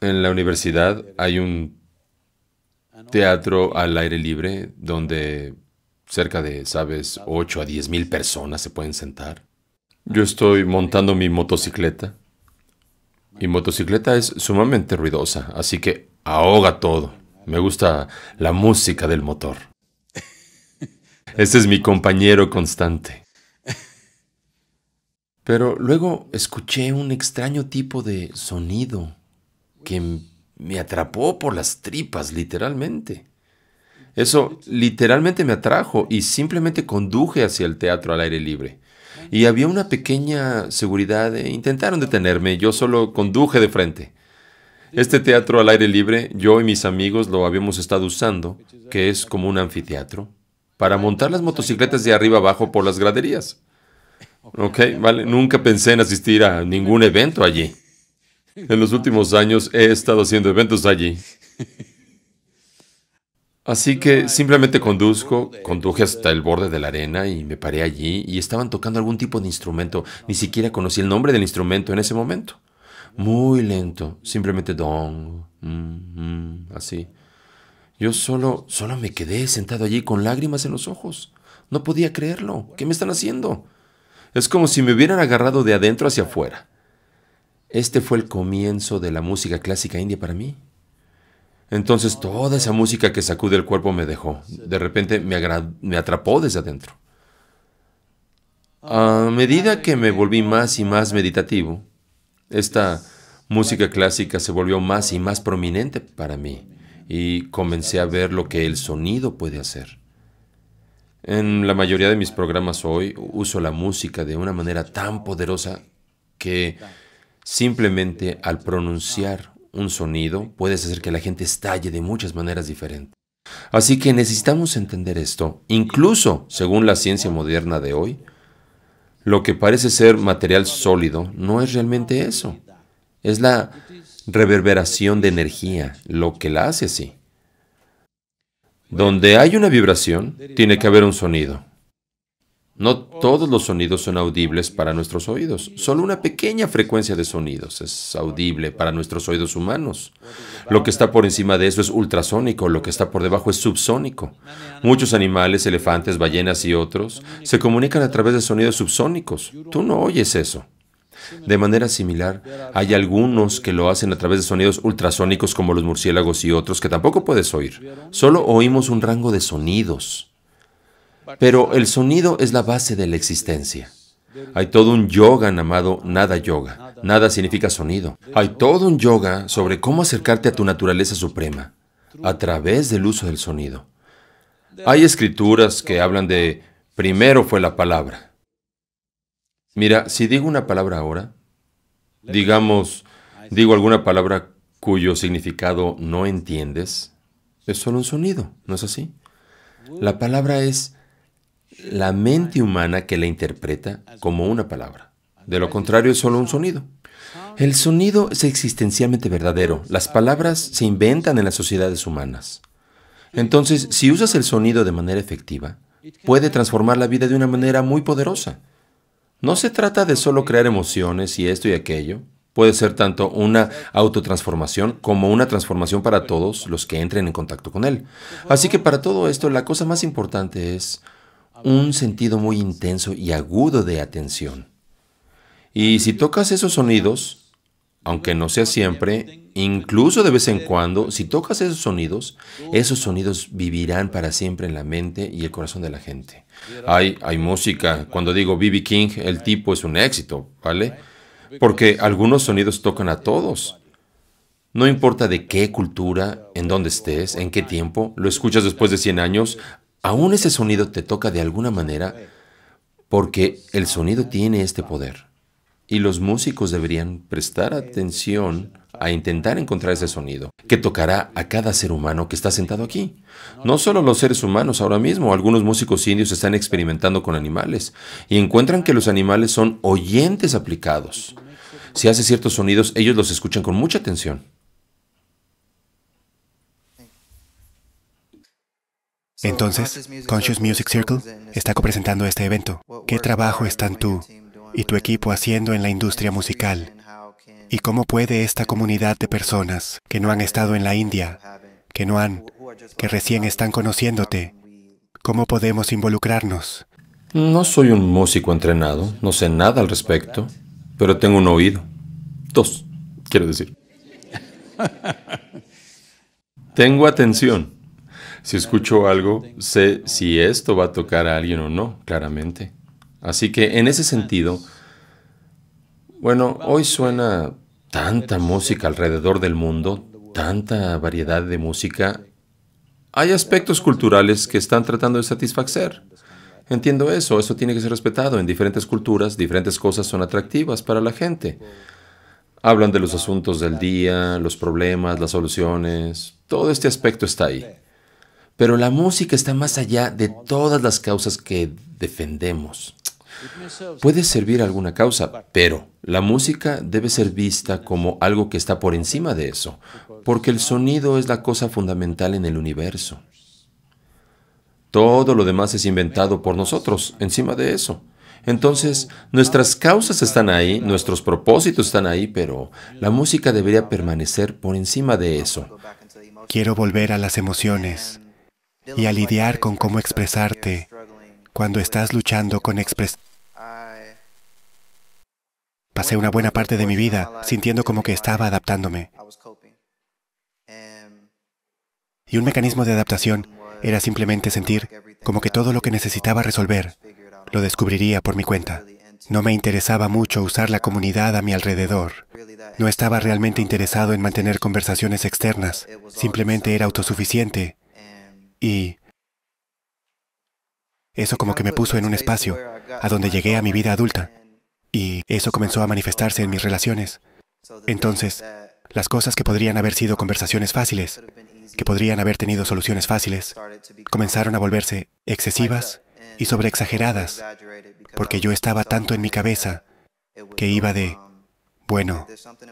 en la universidad hay un teatro al aire libre donde cerca de, sabes, 8 a 10 mil personas se pueden sentar. Yo estoy montando mi motocicleta. Mi motocicleta es sumamente ruidosa, así que ahoga todo. Me gusta la música del motor. Este es mi compañero constante. Pero luego escuché un extraño tipo de sonido que me atrapó por las tripas, literalmente. Eso literalmente me atrajo y simplemente conduje hacia el teatro al aire libre. Y había una pequeña seguridad. E intentaron detenerme, yo solo conduje de frente. Este teatro al aire libre, yo y mis amigos lo habíamos estado usando, que es como un anfiteatro, para montar las motocicletas de arriba abajo por las graderías. Ok, vale. Nunca pensé en asistir a ningún evento allí. En los últimos años he estado haciendo eventos allí. Así que simplemente conduzco, conduje hasta el borde de la arena y me paré allí y estaban tocando algún tipo de instrumento. Ni siquiera conocí el nombre del instrumento en ese momento. Muy lento, simplemente don, mm, mm, así. Yo solo, solo me quedé sentado allí con lágrimas en los ojos. No podía creerlo. ¿Qué me están haciendo? Es como si me hubieran agarrado de adentro hacia afuera. Este fue el comienzo de la música clásica india para mí. Entonces toda esa música que sacude el cuerpo me dejó. De repente me, me atrapó desde adentro. A medida que me volví más y más meditativo, esta música clásica se volvió más y más prominente para mí y comencé a ver lo que el sonido puede hacer. En la mayoría de mis programas hoy uso la música de una manera tan poderosa que simplemente al pronunciar un sonido puedes hacer que la gente estalle de muchas maneras diferentes. Así que necesitamos entender esto. Incluso, según la ciencia moderna de hoy, lo que parece ser material sólido no es realmente eso. Es la reverberación de energía lo que la hace así. Donde hay una vibración, tiene que haber un sonido. No todos los sonidos son audibles para nuestros oídos. Solo una pequeña frecuencia de sonidos es audible para nuestros oídos humanos. Lo que está por encima de eso es ultrasónico, lo que está por debajo es subsónico. Muchos animales, elefantes, ballenas y otros, se comunican a través de sonidos subsónicos. Tú no oyes eso. De manera similar, hay algunos que lo hacen a través de sonidos ultrasónicos como los murciélagos y otros que tampoco puedes oír. Solo oímos un rango de sonidos. Pero el sonido es la base de la existencia. Hay todo un yoga llamado nada yoga. Nada significa sonido. Hay todo un yoga sobre cómo acercarte a tu naturaleza suprema a través del uso del sonido. Hay escrituras que hablan de primero fue la palabra Mira, si digo una palabra ahora, digamos, digo alguna palabra cuyo significado no entiendes, es solo un sonido, ¿no es así? La palabra es la mente humana que la interpreta como una palabra. De lo contrario, es solo un sonido. El sonido es existencialmente verdadero. Las palabras se inventan en las sociedades humanas. Entonces, si usas el sonido de manera efectiva, puede transformar la vida de una manera muy poderosa. No se trata de solo crear emociones y esto y aquello. Puede ser tanto una autotransformación como una transformación para todos los que entren en contacto con él. Así que para todo esto la cosa más importante es un sentido muy intenso y agudo de atención. Y si tocas esos sonidos, aunque no sea siempre, Incluso de vez en cuando, si tocas esos sonidos, esos sonidos vivirán para siempre en la mente y el corazón de la gente. Hay, música. Cuando digo BB King, el tipo es un éxito, ¿vale? Porque algunos sonidos tocan a todos. No importa de qué cultura, en dónde estés, en qué tiempo, lo escuchas después de 100 años, aún ese sonido te toca de alguna manera porque el sonido tiene este poder. Y los músicos deberían prestar atención a intentar encontrar ese sonido, que tocará a cada ser humano que está sentado aquí. No solo los seres humanos ahora mismo, algunos músicos indios están experimentando con animales y encuentran que los animales son oyentes aplicados. Si hace ciertos sonidos, ellos los escuchan con mucha atención. Entonces, Conscious Music Circle está copresentando este evento. ¿Qué trabajo están tú y tu equipo haciendo en la industria musical ¿Y cómo puede esta comunidad de personas que no han estado en la India, que no han, que recién están conociéndote, cómo podemos involucrarnos? No soy un músico entrenado, no sé nada al respecto, pero tengo un oído. Dos, quiero decir. tengo atención. Si escucho algo, sé si esto va a tocar a alguien o no, claramente. Así que en ese sentido, bueno, hoy suena tanta música alrededor del mundo, tanta variedad de música. Hay aspectos culturales que están tratando de satisfacer. Entiendo eso, eso tiene que ser respetado. En diferentes culturas, diferentes cosas son atractivas para la gente. Hablan de los asuntos del día, los problemas, las soluciones, todo este aspecto está ahí. Pero la música está más allá de todas las causas que defendemos. Puede servir alguna causa, pero la música debe ser vista como algo que está por encima de eso, porque el sonido es la cosa fundamental en el universo. Todo lo demás es inventado por nosotros, encima de eso. Entonces, nuestras causas están ahí, nuestros propósitos están ahí, pero la música debería permanecer por encima de eso. Quiero volver a las emociones y a lidiar con cómo expresarte cuando estás luchando con expresar Pasé una buena parte de mi vida sintiendo como que estaba adaptándome. Y un mecanismo de adaptación era simplemente sentir como que todo lo que necesitaba resolver lo descubriría por mi cuenta. No me interesaba mucho usar la comunidad a mi alrededor. No estaba realmente interesado en mantener conversaciones externas. Simplemente era autosuficiente. Y eso como que me puso en un espacio a donde llegué a mi vida adulta, y eso comenzó a manifestarse en mis relaciones. Entonces, las cosas que podrían haber sido conversaciones fáciles, que podrían haber tenido soluciones fáciles, comenzaron a volverse excesivas y sobreexageradas, porque yo estaba tanto en mi cabeza que iba de, bueno,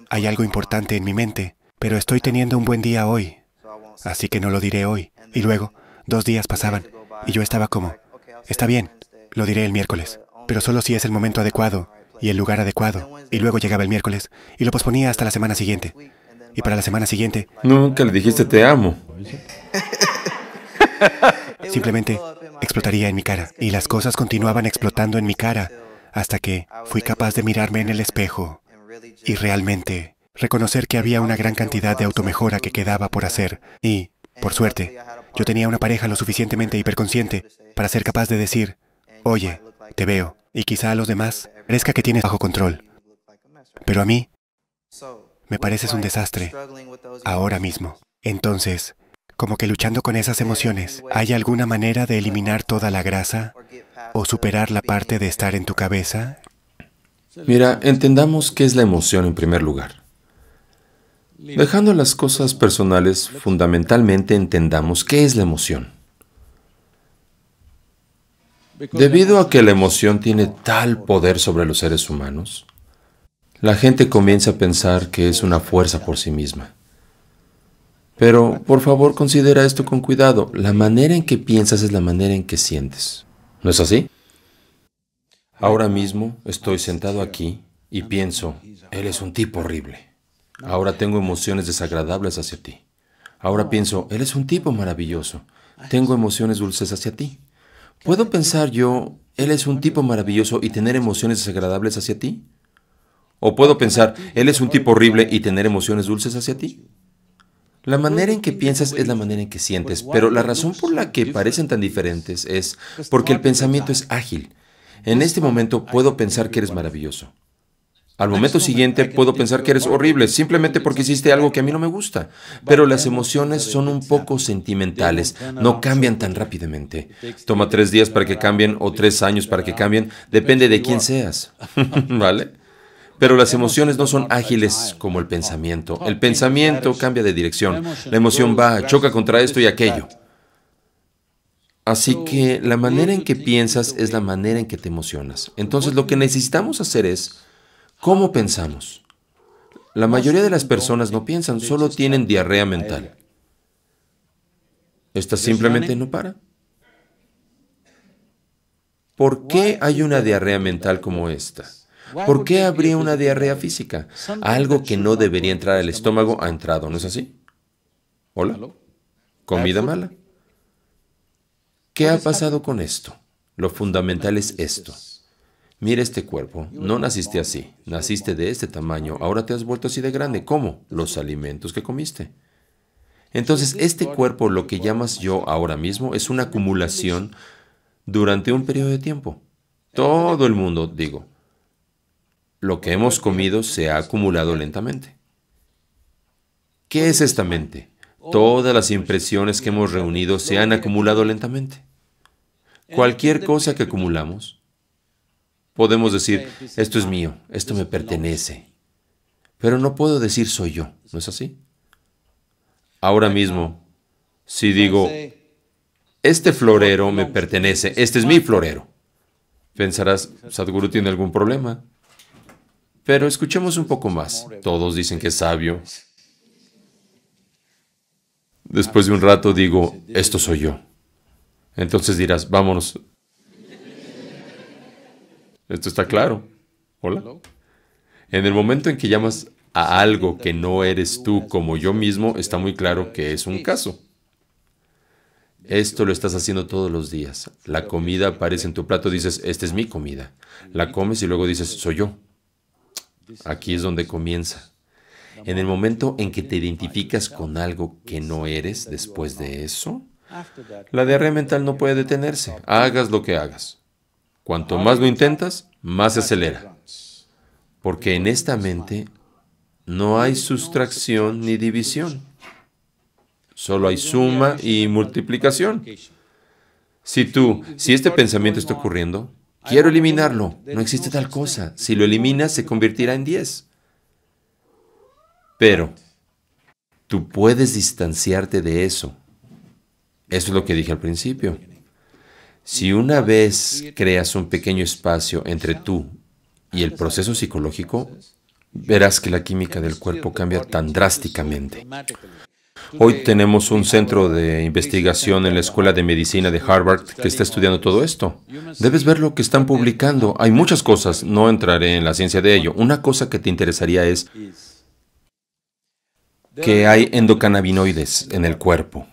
hay algo importante en mi mente, pero estoy teniendo un buen día hoy, así que no lo diré hoy. Y luego, dos días pasaban, y yo estaba como, está bien, lo diré el miércoles, pero solo si es el momento adecuado, y el lugar adecuado, y luego llegaba el miércoles y lo posponía hasta la semana siguiente. Y para la semana siguiente... Nunca le dijiste te amo. Simplemente explotaría en mi cara y las cosas continuaban explotando en mi cara hasta que fui capaz de mirarme en el espejo y realmente reconocer que había una gran cantidad de automejora que quedaba por hacer y, por suerte, yo tenía una pareja lo suficientemente hiperconsciente para ser capaz de decir, oye, te veo, y quizá a los demás parezca que tienes bajo control, pero a mí me pareces un desastre ahora mismo. Entonces, como que luchando con esas emociones, ¿hay alguna manera de eliminar toda la grasa o superar la parte de estar en tu cabeza? Mira, entendamos qué es la emoción en primer lugar. Dejando las cosas personales, fundamentalmente entendamos qué es la emoción. Debido a que la emoción tiene tal poder sobre los seres humanos, la gente comienza a pensar que es una fuerza por sí misma. Pero, por favor, considera esto con cuidado. La manera en que piensas es la manera en que sientes. ¿No es así? Ahora mismo estoy sentado aquí y pienso, él es un tipo horrible. Ahora tengo emociones desagradables hacia ti. Ahora pienso, él es un tipo maravilloso. Tengo emociones dulces hacia ti. ¿Puedo pensar yo, él es un tipo maravilloso y tener emociones desagradables hacia ti? ¿O puedo pensar, él es un tipo horrible y tener emociones dulces hacia ti? La manera en que piensas es la manera en que sientes, pero la razón por la que parecen tan diferentes es porque el pensamiento es ágil. En este momento puedo pensar que eres maravilloso. Al momento siguiente puedo pensar que eres horrible simplemente porque hiciste algo que a mí no me gusta. Pero las emociones son un poco sentimentales, no cambian tan rápidamente. Toma tres días para que cambien o tres años para que cambien, depende de quién seas. ¿Vale? Pero las emociones no son ágiles como el oh, pensamiento. Oh, el pensamiento cambia de dirección. La emoción va, choca contra esto y este aquello. Así que la manera en que piensas es la manera en que te emocionas. Entonces lo que necesitamos hacer es ¿Cómo pensamos? La mayoría de las personas no piensan, solo tienen diarrea mental. Esta simplemente no para. ¿Por qué hay una diarrea mental como esta? ¿Por qué habría una diarrea física? Algo que no debería entrar al estómago ha entrado, ¿no es así? Hola. Comida mala. ¿Qué ha pasado con esto? Lo fundamental es esto. Mira este cuerpo, no naciste así, naciste de este tamaño, ahora te has vuelto así de grande. ¿Cómo? Los alimentos que comiste. Entonces, este cuerpo, lo que llamas yo ahora mismo, es una acumulación durante un periodo de tiempo. Todo el mundo, digo, lo que hemos comido se ha acumulado lentamente. ¿Qué es esta mente? Todas las pues, impresiones que hemos reunido se han acumulado lentamente. Cualquier cosa que acumulamos, Podemos decir, esto es mío, esto me pertenece. Pero no puedo decir soy yo, ¿no es así? Ahora mismo, si digo, este florero me pertenece, este es mi florero, pensarás, Sadhguru tiene algún problema. Pero escuchemos un poco más. Todos dicen que es sabio. Después de un rato digo, esto soy yo. Entonces dirás, vámonos, esto está claro. Hola. En el momento en que llamas a algo que no eres tú como yo mismo, está muy claro que es un caso. Esto lo estás haciendo todos los días. La comida aparece en tu plato, dices, esta es mi comida. La comes y luego dices, soy yo. Aquí es donde comienza. En el momento en que te identificas con algo que no eres después de eso, la diarrea mental no puede detenerse, hagas lo que hagas. Cuanto más lo intentas, más se acelera. Porque en esta mente no hay sustracción ni división. Solo hay suma y multiplicación. Si tú, si este pensamiento está ocurriendo, quiero eliminarlo, no existe tal cosa. Si lo eliminas, se convertirá en 10. Pero tú puedes distanciarte de eso. Eso es lo que dije al principio. Si una vez creas un pequeño espacio entre tú y el proceso psicológico, verás que la química del cuerpo cambia tan drásticamente. Hoy tenemos un centro de investigación en la Escuela de Medicina de Harvard que está estudiando todo esto. Debes ver lo que están publicando. Hay muchas cosas, no entraré en la ciencia de ello. Una cosa que te interesaría es que hay endocannabinoides en el cuerpo.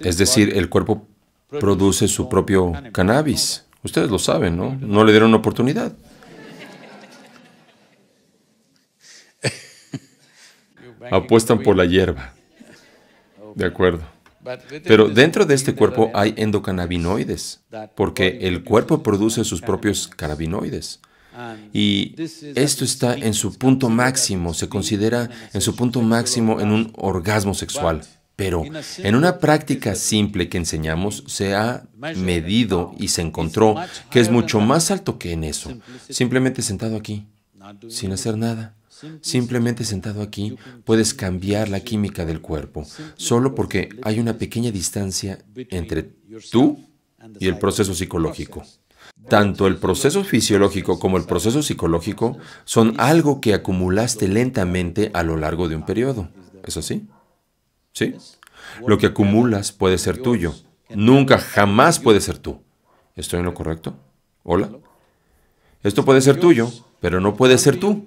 Es decir, el cuerpo produce su propio cannabis. Ustedes lo saben, ¿no? No le dieron oportunidad. Apuestan por la hierba. De acuerdo. Pero dentro de este cuerpo hay endocannabinoides, porque el cuerpo produce sus propios cannabinoides. Y esto está en su punto máximo, se considera en su punto máximo en un orgasmo sexual. Pero en una práctica simple que enseñamos se ha medido y se encontró que es mucho más alto que en eso. Simplemente sentado aquí, sin hacer nada. Simplemente sentado aquí puedes cambiar la química del cuerpo, solo porque hay una pequeña distancia entre tú y el proceso psicológico. Tanto el proceso fisiológico como el proceso psicológico son algo que acumulaste lentamente a lo largo de un periodo. ¿Es así? ¿Sí? Lo que acumulas puede ser tuyo. Nunca, jamás puede ser tú. ¿Estoy en lo correcto? ¿Hola? Esto puede ser tuyo, pero no puede ser tú.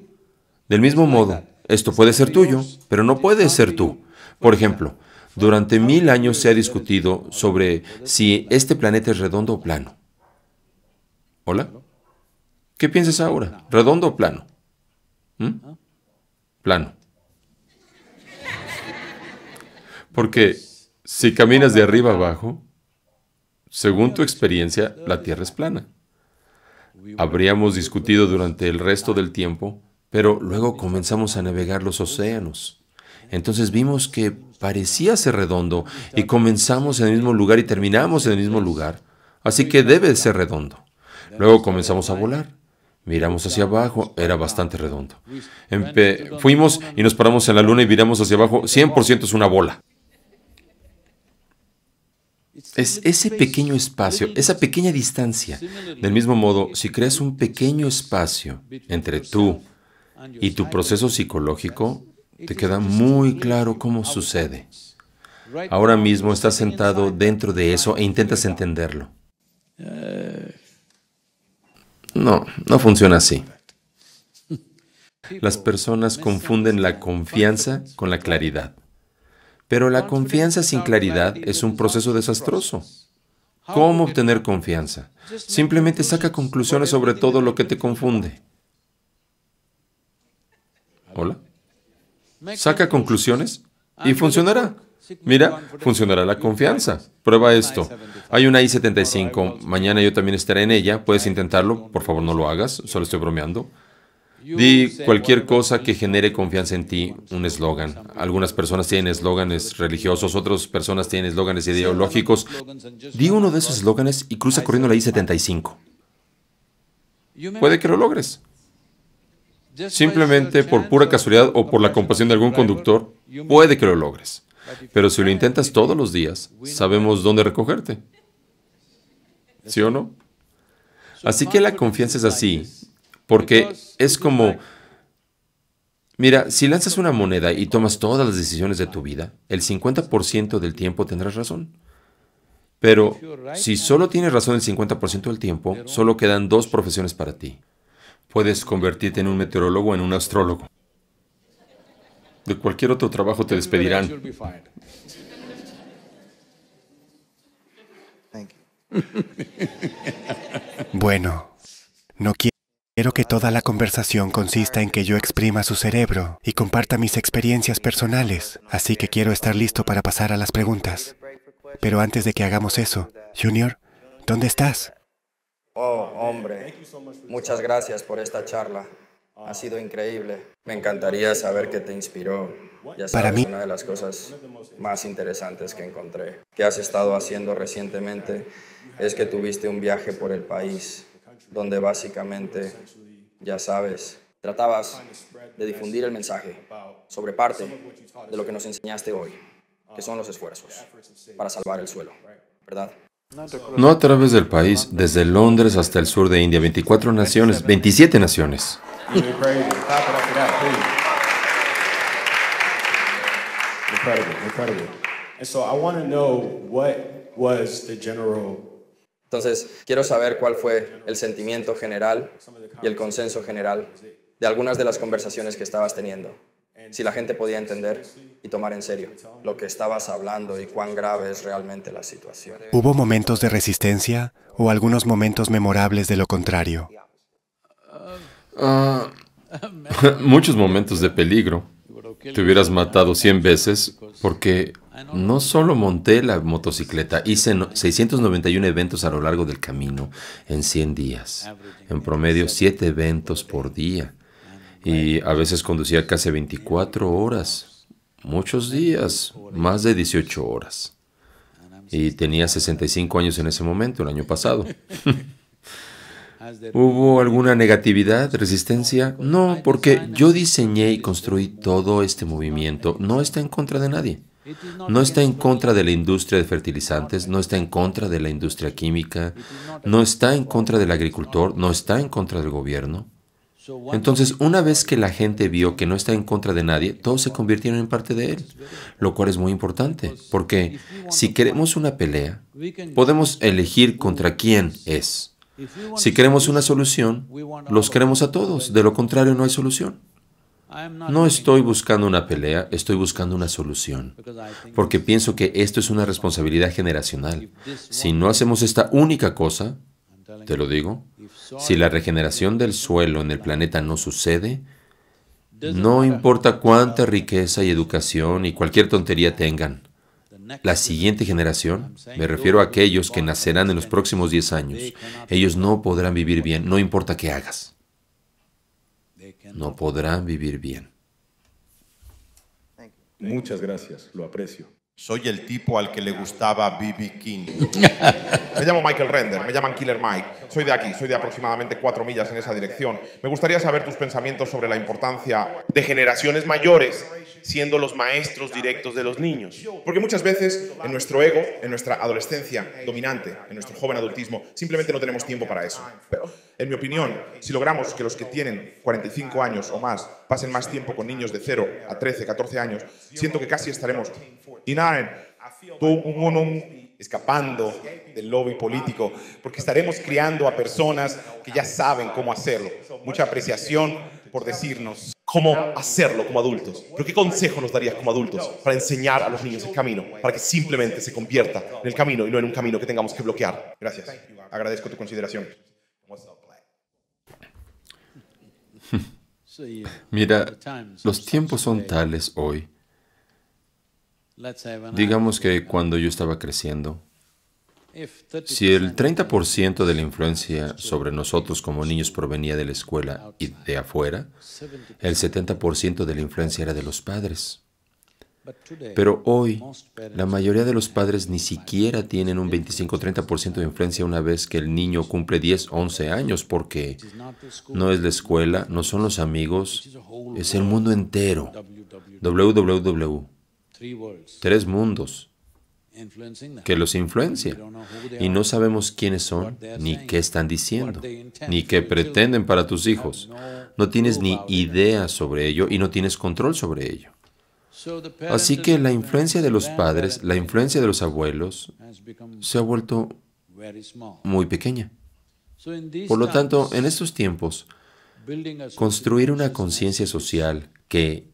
Del mismo modo, esto puede ser tuyo, pero no puede ser tú. Por ejemplo, durante mil años se ha discutido sobre si este planeta es redondo o plano. ¿Hola? ¿Qué piensas ahora? ¿Redondo o plano? ¿Mm? Plano. Porque si caminas de arriba abajo, según tu experiencia, la Tierra es plana. Habríamos discutido durante el resto del tiempo, pero luego comenzamos a navegar los océanos. Entonces vimos que parecía ser redondo y comenzamos en el mismo lugar y terminamos en el mismo lugar. Así que debe ser redondo. Luego comenzamos a volar. Miramos hacia abajo, era bastante redondo. fuimos y nos paramos en la luna y miramos hacia abajo, 100% es una bola. Es ese pequeño espacio, esa pequeña distancia. Del mismo modo, si creas un pequeño espacio entre tú y tu proceso psicológico, te queda muy claro cómo sucede. Ahora mismo estás sentado dentro de eso e intentas entenderlo. No, no funciona así. Las personas confunden la confianza con la claridad. Pero la confianza sin claridad es un proceso desastroso. ¿Cómo obtener confianza? Simplemente saca conclusiones sobre todo lo que te confunde. ¿Hola? Saca conclusiones y funcionará. Mira, funcionará la confianza. Prueba esto. Hay una I-75, mañana yo también estaré en ella, puedes intentarlo, por favor no lo hagas, solo estoy bromeando. Di cualquier cosa que genere confianza en ti, un eslogan. Algunas personas tienen eslóganes religiosos, otras personas tienen eslóganes ideológicos. Di uno de esos eslóganes y cruza corriendo la I-75. Puede que lo logres. Simplemente por pura casualidad o por la compasión de algún conductor, puede que lo logres. Pero si lo intentas todos los días, sabemos dónde recogerte. ¿Sí o no? Así que la confianza es así, porque es como, mira, si lanzas una moneda y tomas todas las decisiones de tu vida, el 50% del tiempo tendrás razón. Pero si solo tienes razón el 50% del tiempo, solo quedan dos profesiones para ti. Puedes convertirte en un meteorólogo o en un astrólogo. De cualquier otro trabajo te despedirán. Bueno, no quiero... Quiero que toda la conversación consista en que yo exprima su cerebro y comparta mis experiencias personales, así que quiero estar listo para pasar a las preguntas. Pero antes de que hagamos eso, Junior, ¿dónde estás? Oh, hombre, muchas gracias por esta charla. Ha sido increíble. Me encantaría saber qué te inspiró. Ya Para mí, una de las cosas más interesantes que encontré, que has estado haciendo recientemente, es que tuviste un viaje por el país donde básicamente, ya sabes, tratabas de difundir el mensaje sobre parte de lo que nos enseñaste hoy, que son los esfuerzos para salvar el suelo, ¿verdad? No a través del país, desde Londres hasta el sur de India, 24 naciones, 27 naciones. Incredible, incredible. so I want to know what general entonces, quiero saber cuál fue el sentimiento general y el consenso general de algunas de las conversaciones que estabas teniendo. Si la gente podía entender y tomar en serio lo que estabas hablando y cuán grave es realmente la situación. ¿Hubo momentos de resistencia o algunos momentos memorables de lo contrario? Ah, muchos momentos de peligro. Te hubieras matado 100 veces porque Ah, no solo monté la motocicleta, hice 691 eventos a lo largo del camino en 100 días, ah, en promedio 7 eventos por día. Ah, y a veces conducía casi 24 horas, muchos días, más de 18 horas. Y tenía 65 años en ese momento, el año pasado. ¿Hubo alguna negatividad, resistencia? No, porque yo diseñé y este, construí todo este movimiento. No está en contra de nadie. No está en contra de la industria de fertilizantes, no está en contra de la industria química, no está en contra del agricultor, no está en contra del gobierno. Entonces, una vez que la gente vio que no está en contra de nadie, todos se convirtieron en parte de él, lo cual es muy importante, porque si queremos una pelea, podemos elegir contra quién es. Si queremos una solución, los queremos a todos, de lo contrario no hay solución. No estoy buscando una pelea, estoy buscando una solución, porque pienso que esto es una responsabilidad generacional. Si no hacemos esta única cosa, te lo digo, si la regeneración del suelo en el planeta no sucede, no importa cuánta riqueza y educación y cualquier tontería tengan, la siguiente generación, me refiero a aquellos que nacerán en los próximos 10 años, ellos no podrán vivir bien, no importa qué hagas no podrá vivir bien. Muchas gracias, lo aprecio. Soy el tipo al que le gustaba Bibi King. me llamo Michael Render, me llaman Killer Mike. Soy de aquí, soy de aproximadamente cuatro millas en esa dirección. Me gustaría saber tus pensamientos sobre la importancia de generaciones mayores siendo los maestros directos de los niños. Porque muchas veces en nuestro ego, en nuestra adolescencia dominante, en nuestro joven adultismo, simplemente no tenemos tiempo para eso. Pero, en mi opinión, si logramos que los que tienen 45 años o más pasen más tiempo con niños de 0 a 13, 14 años, siento que casi estaremos... escapando del lobby político, porque estaremos criando a personas que ya saben cómo hacerlo. Mucha apreciación por decirnos cómo hacerlo como adultos. Pero ¿qué consejo nos darías como adultos para enseñar a los niños el camino, para que simplemente se convierta en el camino y no en un camino que tengamos que bloquear? Gracias. Agradezco tu consideración. Mira, los tiempos son tales hoy. Digamos que cuando yo estaba creciendo, si el 30% de la influencia sobre nosotros como niños provenía de la escuela y de afuera, el 70% de la influencia era de los padres. Pero hoy, la mayoría de los padres ni siquiera tienen un 25-30% de influencia una vez que el niño cumple 10, 11 años, porque no es la escuela, no son los amigos, es el mundo entero. WWW. Tres mundos que los influencia. Y no sabemos quiénes son, ni qué están diciendo, ni qué pretenden para tus hijos. No tienes ni idea sobre ello y no tienes control sobre ello. Así que la influencia de los padres, la influencia de los abuelos, se ha vuelto muy pequeña. Por lo tanto, en estos tiempos, construir una conciencia social que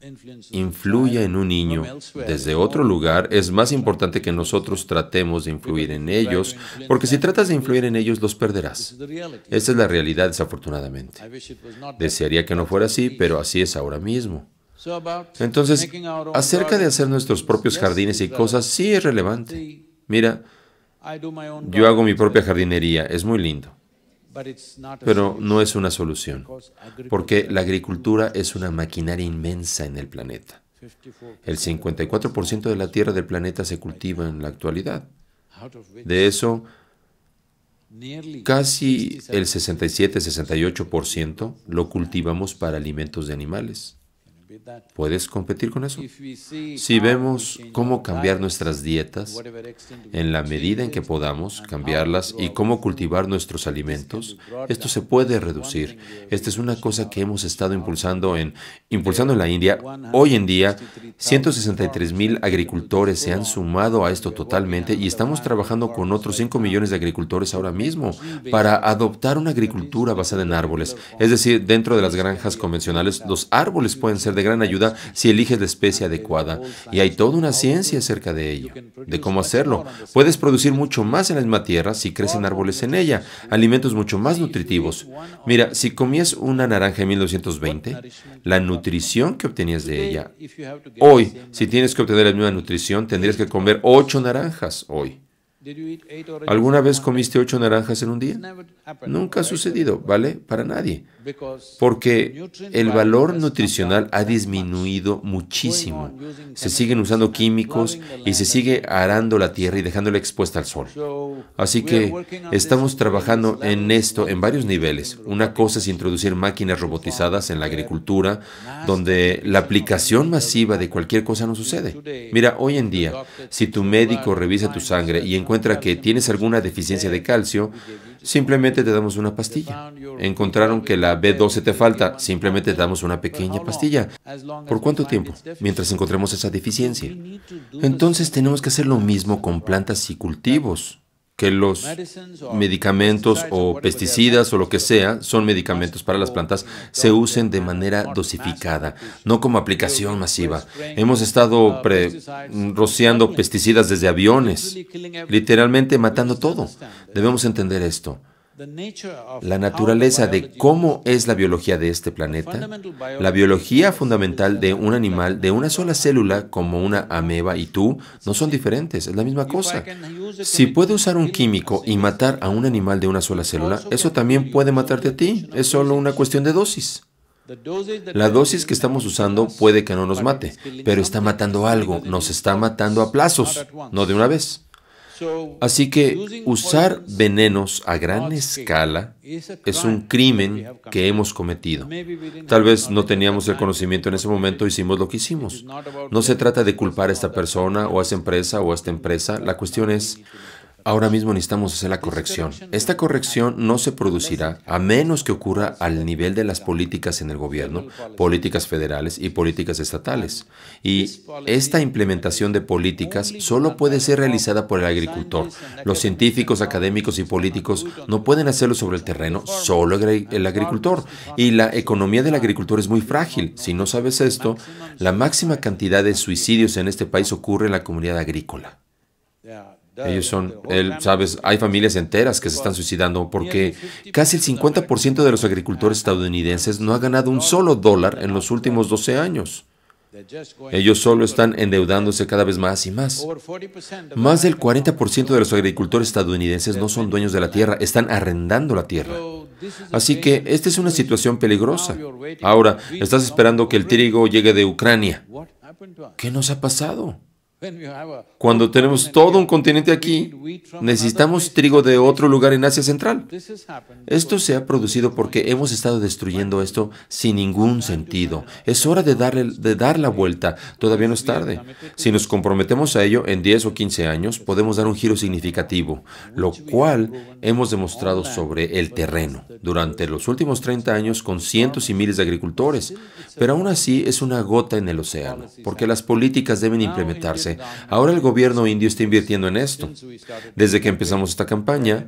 influya en un niño desde otro lugar, es más importante que nosotros tratemos de influir en ellos, porque si tratas de influir en ellos los perderás. Esa es la realidad, desafortunadamente. Desearía que no fuera así, pero así es ahora mismo. Entonces, acerca de hacer nuestros propios jardines y cosas, sí es relevante. Mira, yo hago mi propia jardinería, es muy lindo. Pero no es una solución, porque la agricultura es una maquinaria inmensa en el planeta. El 54% de la tierra del planeta se cultiva en la actualidad. De eso, casi el 67-68% lo cultivamos para alimentos de animales. ¿Puedes competir con eso? Si vemos cómo cambiar nuestras dietas, en la medida en que podamos cambiarlas y cómo cultivar nuestros alimentos, esto se puede reducir. Esta es una cosa que hemos estado impulsando en, impulsando en la India. Hoy en día, 163 mil agricultores se han sumado a esto totalmente y estamos trabajando con otros 5 millones de agricultores ahora mismo para adoptar una agricultura basada en árboles. Es decir, dentro de las granjas convencionales, los árboles pueden ser de gran ayuda si eliges la especie adecuada. Y hay toda una ciencia acerca de ello, de cómo hacerlo. Puedes producir mucho más en la misma tierra si crecen árboles en ella, alimentos mucho más nutritivos. Mira, si comías una naranja en 1920, la nutrición que obtenías de ella, hoy, si tienes que obtener la misma nutrición, tendrías que comer ocho naranjas hoy. ¿Alguna vez comiste ocho naranjas en un día? Nunca ha sucedido, ¿vale? Para nadie porque el valor nutricional ha disminuido muchísimo. Se siguen usando químicos y se sigue arando la tierra y dejándola expuesta al sol. Así que estamos trabajando en esto en varios niveles. Una cosa es introducir máquinas robotizadas en la agricultura, donde la aplicación masiva de cualquier cosa no sucede. Mira, hoy en día, si tu médico revisa tu sangre y encuentra que tienes alguna deficiencia de calcio, Simplemente te damos una pastilla. Encontraron que la B12 te falta, simplemente te damos una pequeña pastilla. ¿Por cuánto tiempo? Mientras encontremos esa deficiencia. Entonces tenemos que hacer lo mismo con plantas y cultivos que los medicamentos o pesticidas o lo que sea, son medicamentos para las plantas, se usen de manera dosificada, no como aplicación masiva. Hemos estado rociando pesticidas desde aviones, literalmente matando todo. Debemos entender esto la naturaleza de cómo es la biología de este planeta, la biología fundamental de un animal, de una sola célula como una ameba y tú, no son diferentes, es la misma cosa. Si puede usar un químico y matar a un animal de una sola célula, eso también puede matarte a ti, es solo una cuestión de dosis. La dosis que estamos usando puede que no nos mate, pero está matando algo, nos está matando a plazos, no de una vez. Así que usar venenos a gran escala es un crimen que hemos cometido. Tal vez no teníamos el conocimiento en ese momento, hicimos lo que hicimos. No se trata de culpar a esta persona o a esa empresa o a esta empresa. La cuestión es, Ahora mismo necesitamos hacer la corrección. Esta corrección no se producirá a menos que ocurra al nivel de las políticas en el gobierno, políticas federales y políticas estatales. Y esta implementación de políticas solo puede ser realizada por el agricultor. Los científicos, académicos y políticos no pueden hacerlo sobre el terreno, solo el agricultor. Y la economía del agricultor es muy frágil. Si no sabes esto, la máxima cantidad de suicidios en este país ocurre en la comunidad agrícola. Ellos son, sabes, hay familias enteras que se están suicidando porque casi el 50% de los agricultores estadounidenses no ha ganado un solo dólar en los últimos 12 años. Ellos solo están endeudándose cada vez más y más. Más del 40% de los agricultores estadounidenses no son dueños de la tierra, están arrendando la tierra. Así que esta es una situación peligrosa. Ahora, estás esperando que el trigo llegue de Ucrania. ¿Qué nos ha pasado? Cuando tenemos todo un continente aquí, necesitamos trigo de otro lugar en Asia Central. Esto se ha producido porque hemos estado destruyendo esto sin ningún sentido. Es hora de, darle, de dar la vuelta. Todavía no es tarde. Si nos comprometemos a ello, en 10 o 15 años podemos dar un giro significativo, lo cual hemos demostrado sobre el terreno durante los últimos 30 años con cientos y miles de agricultores. Pero aún así es una gota en el océano, porque las políticas deben implementarse Ahora el gobierno indio está invirtiendo en esto. Desde que empezamos esta campaña,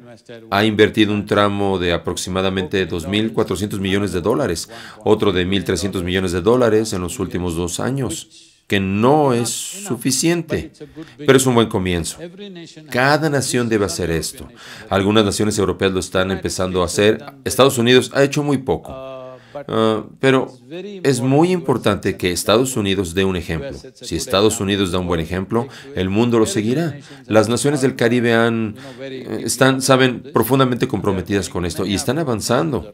ha invertido un tramo de aproximadamente 2.400 millones de dólares, otro de 1.300 millones de dólares en los últimos dos años que no es suficiente, pero es un buen comienzo. Cada nación debe hacer esto. Algunas naciones europeas lo están empezando a hacer. Estados Unidos ha hecho muy poco. Ah, pero es muy importante que Estados Unidos dé un ejemplo. Si Estados Unidos da un buen ejemplo, el mundo lo seguirá. Las naciones del Caribe eh, están, saben, profundamente comprometidas con esto y están avanzando.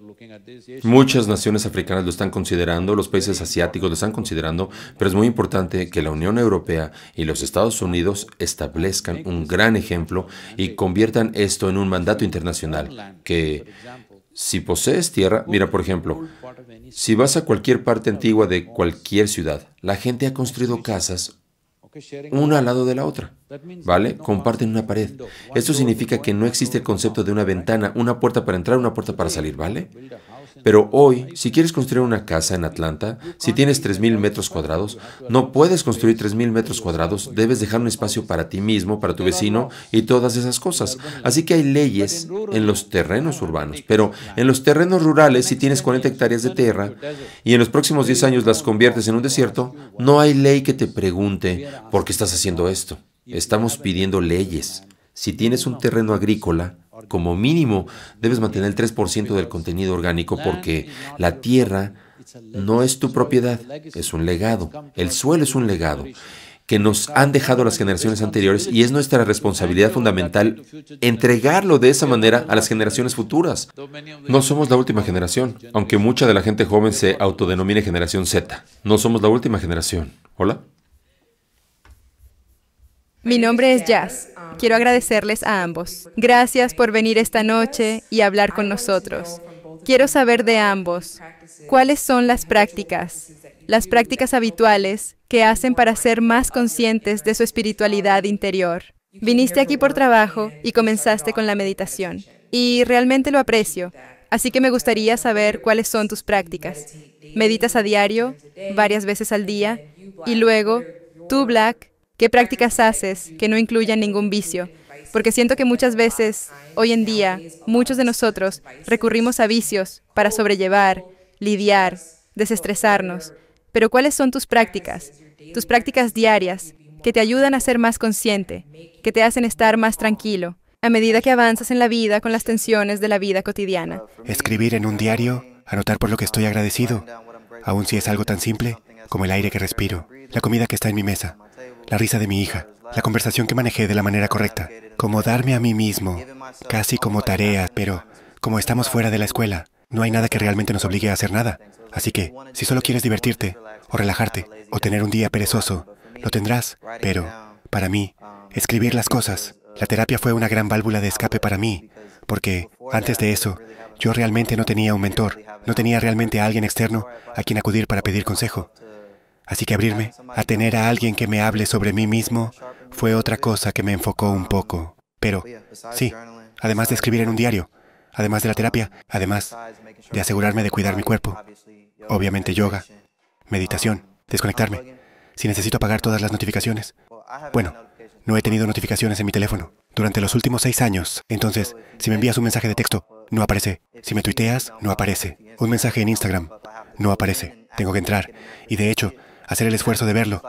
Muchas naciones africanas lo están considerando, los países asiáticos lo están considerando, pero es muy importante que la Unión Europea y los Estados Unidos establezcan un gran ejemplo y conviertan esto en un mandato internacional que si posees tierra, mira por ejemplo, si vas a cualquier parte antigua de cualquier ciudad, la gente ha construido casas una al lado de la otra, ¿vale? Comparten una pared. Esto significa que no existe el concepto de una ventana, una puerta para entrar, una puerta para salir, ¿vale? Pero hoy, si quieres construir una casa en Atlanta, si tienes 3.000 metros cuadrados, no puedes construir 3.000 metros cuadrados, debes dejar un espacio para ti mismo, para tu vecino y todas esas cosas. Así que hay leyes en los terrenos urbanos, pero en los terrenos rurales, si tienes 40 hectáreas de tierra y en los próximos 10 años las conviertes en un desierto, no hay ley que te pregunte, ¿por qué estás haciendo esto? Estamos pidiendo leyes. Si tienes un terreno agrícola, como mínimo debes mantener el 3% del contenido orgánico porque la tierra no es tu propiedad, es un legado. El suelo es un legado que nos han dejado las generaciones anteriores y es nuestra responsabilidad fundamental entregarlo de esa manera a las generaciones futuras. No somos la última generación, aunque mucha de la gente joven se autodenomine generación Z. No somos la última generación. ¿Hola? Mi nombre es Jazz. Quiero agradecerles a ambos. Gracias por venir esta noche y hablar con nosotros. Quiero saber de ambos cuáles son las prácticas, las prácticas habituales que hacen para ser más conscientes de su espiritualidad interior. Viniste aquí por trabajo y comenzaste con la meditación. Y realmente lo aprecio. Así que me gustaría saber cuáles son tus prácticas. Meditas a diario, varias veces al día, y luego tú, Black, ¿Qué prácticas haces que no incluyan ningún vicio? Porque siento que muchas veces, hoy en día, muchos de nosotros recurrimos a vicios para sobrellevar, lidiar, desestresarnos. Pero ¿cuáles son tus prácticas? Tus prácticas diarias que te ayudan a ser más consciente, que te hacen estar más tranquilo a medida que avanzas en la vida con las tensiones de la vida cotidiana. Escribir en un diario, anotar por lo que estoy agradecido, aun si es algo tan simple como el aire que respiro, la comida que está en mi mesa la risa de mi hija, la conversación que manejé de la manera correcta, como darme a mí mismo, casi como tarea, pero como estamos fuera de la escuela, no hay nada que realmente nos obligue a hacer nada. Así que, si solo quieres divertirte, o relajarte, o tener un día perezoso, lo tendrás. Pero, para mí, escribir las cosas, la terapia fue una gran válvula de escape para mí, porque antes de eso, yo realmente no tenía un mentor, no tenía realmente a alguien externo a quien acudir para pedir consejo. Así que abrirme a tener a alguien que me hable sobre mí mismo fue otra cosa que me enfocó un poco. Pero, sí, además de escribir en un diario, además de la terapia, además de asegurarme de cuidar mi cuerpo, obviamente yoga, meditación, desconectarme, si necesito apagar todas las notificaciones. Bueno, no he tenido notificaciones en mi teléfono durante los últimos seis años, entonces, si me envías un mensaje de texto, no aparece. Si me tuiteas, no aparece. Un mensaje en Instagram, no aparece. Tengo que entrar. Y de hecho, hacer el esfuerzo de verlo.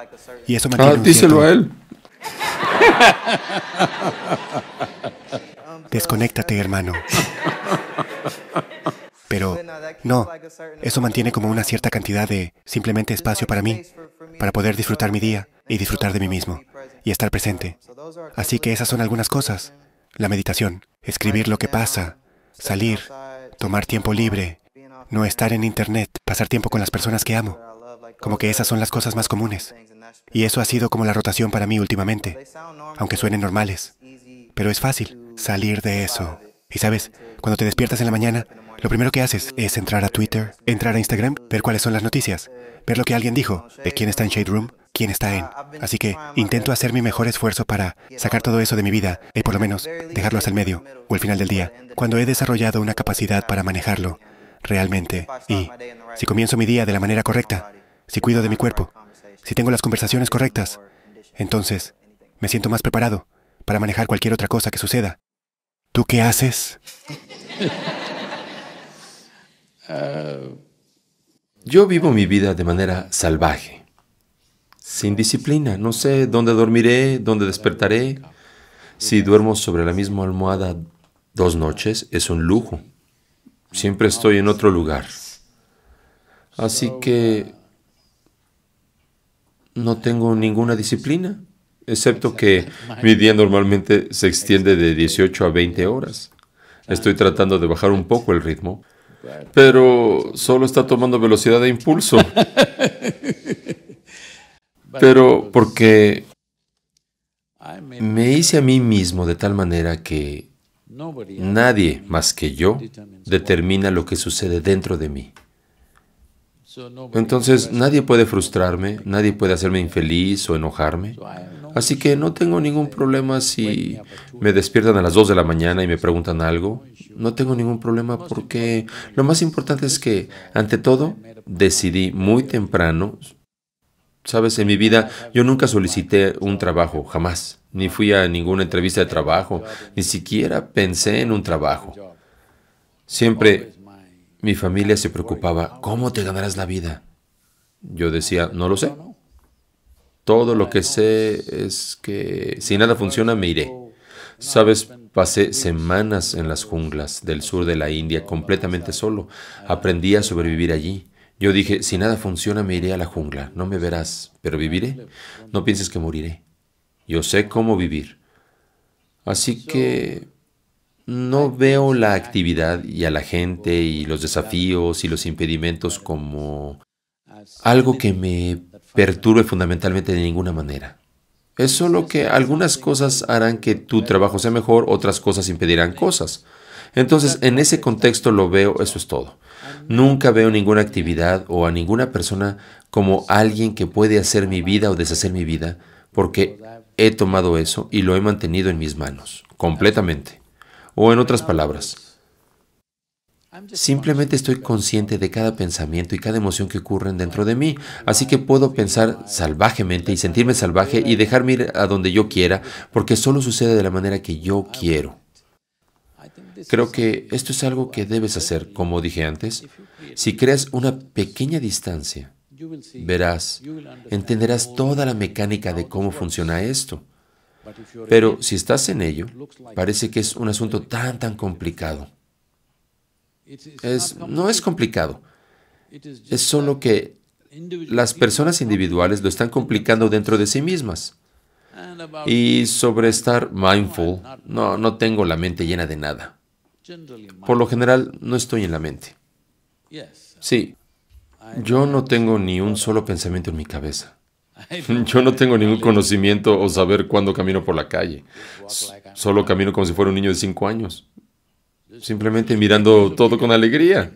Y eso mantiene ah, díselo a él. Desconéctate, hermano. Pero no, eso mantiene como una cierta cantidad de simplemente espacio para mí, para poder disfrutar mi día y disfrutar de mí mismo y estar presente. Así que esas son algunas cosas. La meditación, escribir lo que pasa, salir, tomar tiempo libre, no estar en internet, pasar tiempo con las personas que amo. Como que esas son las cosas más comunes. Y eso ha sido como la rotación para mí últimamente, aunque suenen normales. Pero es fácil salir de eso. Y sabes, cuando te despiertas en la mañana, lo primero que haces es entrar a Twitter, entrar a Instagram, ver cuáles son las noticias, ver lo que alguien dijo, de quién está en Shade Room, quién está en. Así que intento hacer mi mejor esfuerzo para sacar todo eso de mi vida y eh, por lo menos dejarlo hasta el medio o el final del día, cuando he desarrollado una capacidad para manejarlo realmente. Y si comienzo mi día de la manera correcta, si cuido de mi cuerpo, si tengo las conversaciones correctas, entonces me siento más preparado para manejar cualquier otra cosa que suceda. ¿Tú qué haces? Ah, yo vivo mi vida de manera salvaje, sin disciplina. No sé dónde dormiré, dónde despertaré. Si duermo sobre la misma almohada dos noches, es un lujo. Siempre estoy en otro lugar. Así que no tengo ninguna disciplina, excepto que mi día normalmente se extiende de 18 a 20 horas. Estoy tratando de bajar un poco el ritmo, pero solo está tomando velocidad de impulso. Pero pues, pues, porque me hice a mí mismo de tal manera que nadie más que yo determina lo que sucede dentro de mí. Entonces nadie puede frustrarme, nadie puede hacerme infeliz o enojarme. Así que no tengo ningún problema si me despiertan a las 2 de la mañana y me preguntan algo. No tengo ningún problema porque lo más importante es que, ante todo, decidí muy temprano. Sabes, en mi vida yo nunca solicité un trabajo, jamás. Ni fui a ninguna entrevista de trabajo, ni siquiera pensé en un trabajo. Siempre mi familia se preocupaba, ¿cómo te ganarás la vida? Yo decía, no lo sé. Todo lo que sé es que si nada funciona, me iré. Sabes, pasé semanas en las junglas del sur de la India completamente solo. Aprendí a sobrevivir allí. Yo dije, si nada funciona, me iré a la jungla. No me verás, pero viviré. No pienses que moriré. Yo sé cómo vivir. Así que no veo la actividad y a la gente y los desafíos y los impedimentos como algo que me perturbe fundamentalmente de ninguna manera. Es solo que algunas cosas harán que tu trabajo sea mejor, otras cosas impedirán cosas. Entonces, en ese contexto lo veo, eso es todo. Nunca veo ninguna actividad o a ninguna persona como alguien que puede hacer mi vida o deshacer mi vida, porque he tomado eso y lo he mantenido en mis manos, completamente. O en otras palabras, simplemente estoy consciente de cada pensamiento y cada emoción que ocurren dentro de mí, así que puedo pensar salvajemente y sentirme salvaje y dejarme ir a donde yo quiera, porque solo sucede de la manera que yo quiero. Creo que esto es algo que debes hacer, como dije antes. Si creas una pequeña distancia, verás, entenderás toda la mecánica de cómo funciona esto. Pero si estás en ello, parece que es un asunto tan, tan complicado. no es complicado, es solo que las personas individuales lo están complicando dentro de sí mismas. Y sobre estar mindful, no, no tengo la mente llena de nada. Por lo general, no estoy en la mente. Sí, yo no tengo ni un solo pensamiento en mi cabeza. Yo no tengo ningún conocimiento o saber cuándo camino por la calle. Solo camino como si fuera un niño de cinco años. Simplemente mirando todo con alegría.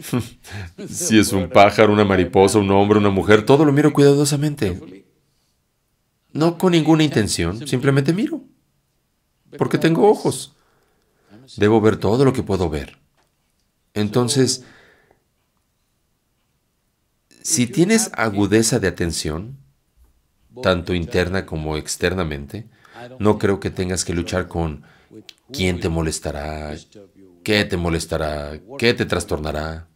si es un pájaro, una mariposa, un hombre, una mujer, todo lo miro cuidadosamente. No con ninguna intención, simplemente miro. Porque tengo ojos. Debo ver todo lo que puedo ver. Entonces, si tienes agudeza de atención, tanto interna como externamente, no creo que tengas que luchar con quién te molestará, qué te molestará, qué te trastornará.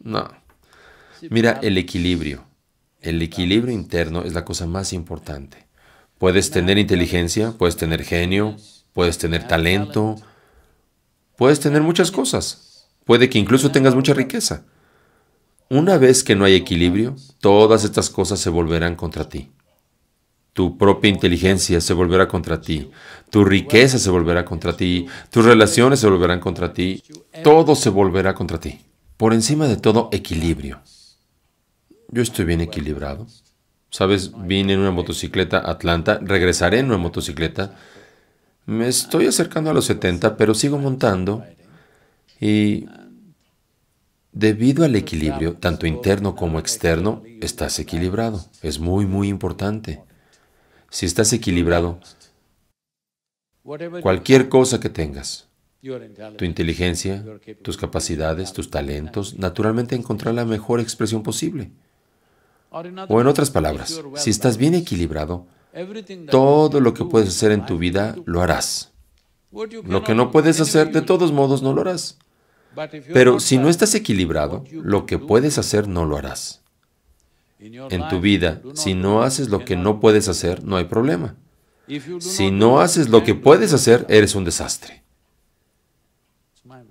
No. Mira el equilibrio. El equilibrio interno es la cosa más importante. Puedes tener inteligencia, puedes tener genio, puedes tener talento, puedes tener muchas cosas. Puede que incluso tengas mucha riqueza. Una vez que no hay equilibrio, todas estas cosas se volverán contra ti. Tu propia inteligencia se volverá contra ti, tu riqueza se volverá contra ti, tus relaciones se volverán contra ti, todo se volverá contra ti. Por encima de todo, equilibrio. Yo estoy bien equilibrado. Sabes, vine en una motocicleta Atlanta, regresaré en una motocicleta. Me estoy acercando a los 70, pero sigo montando y Debido al equilibrio, tanto interno como externo, estás equilibrado. Es muy, muy importante. Si estás equilibrado, cualquier cosa que tengas, tu inteligencia, tus capacidades, tus talentos, naturalmente encontrarás la mejor expresión posible. O en otras palabras, si estás bien equilibrado, todo lo que puedes hacer en tu vida lo harás. Lo que no puedes hacer, de todos modos, no lo harás. Pero si no estás equilibrado, lo que puedes hacer no lo harás. En tu vida, si no haces lo que no puedes hacer, no hay problema. Si no haces lo que puedes hacer, eres un desastre.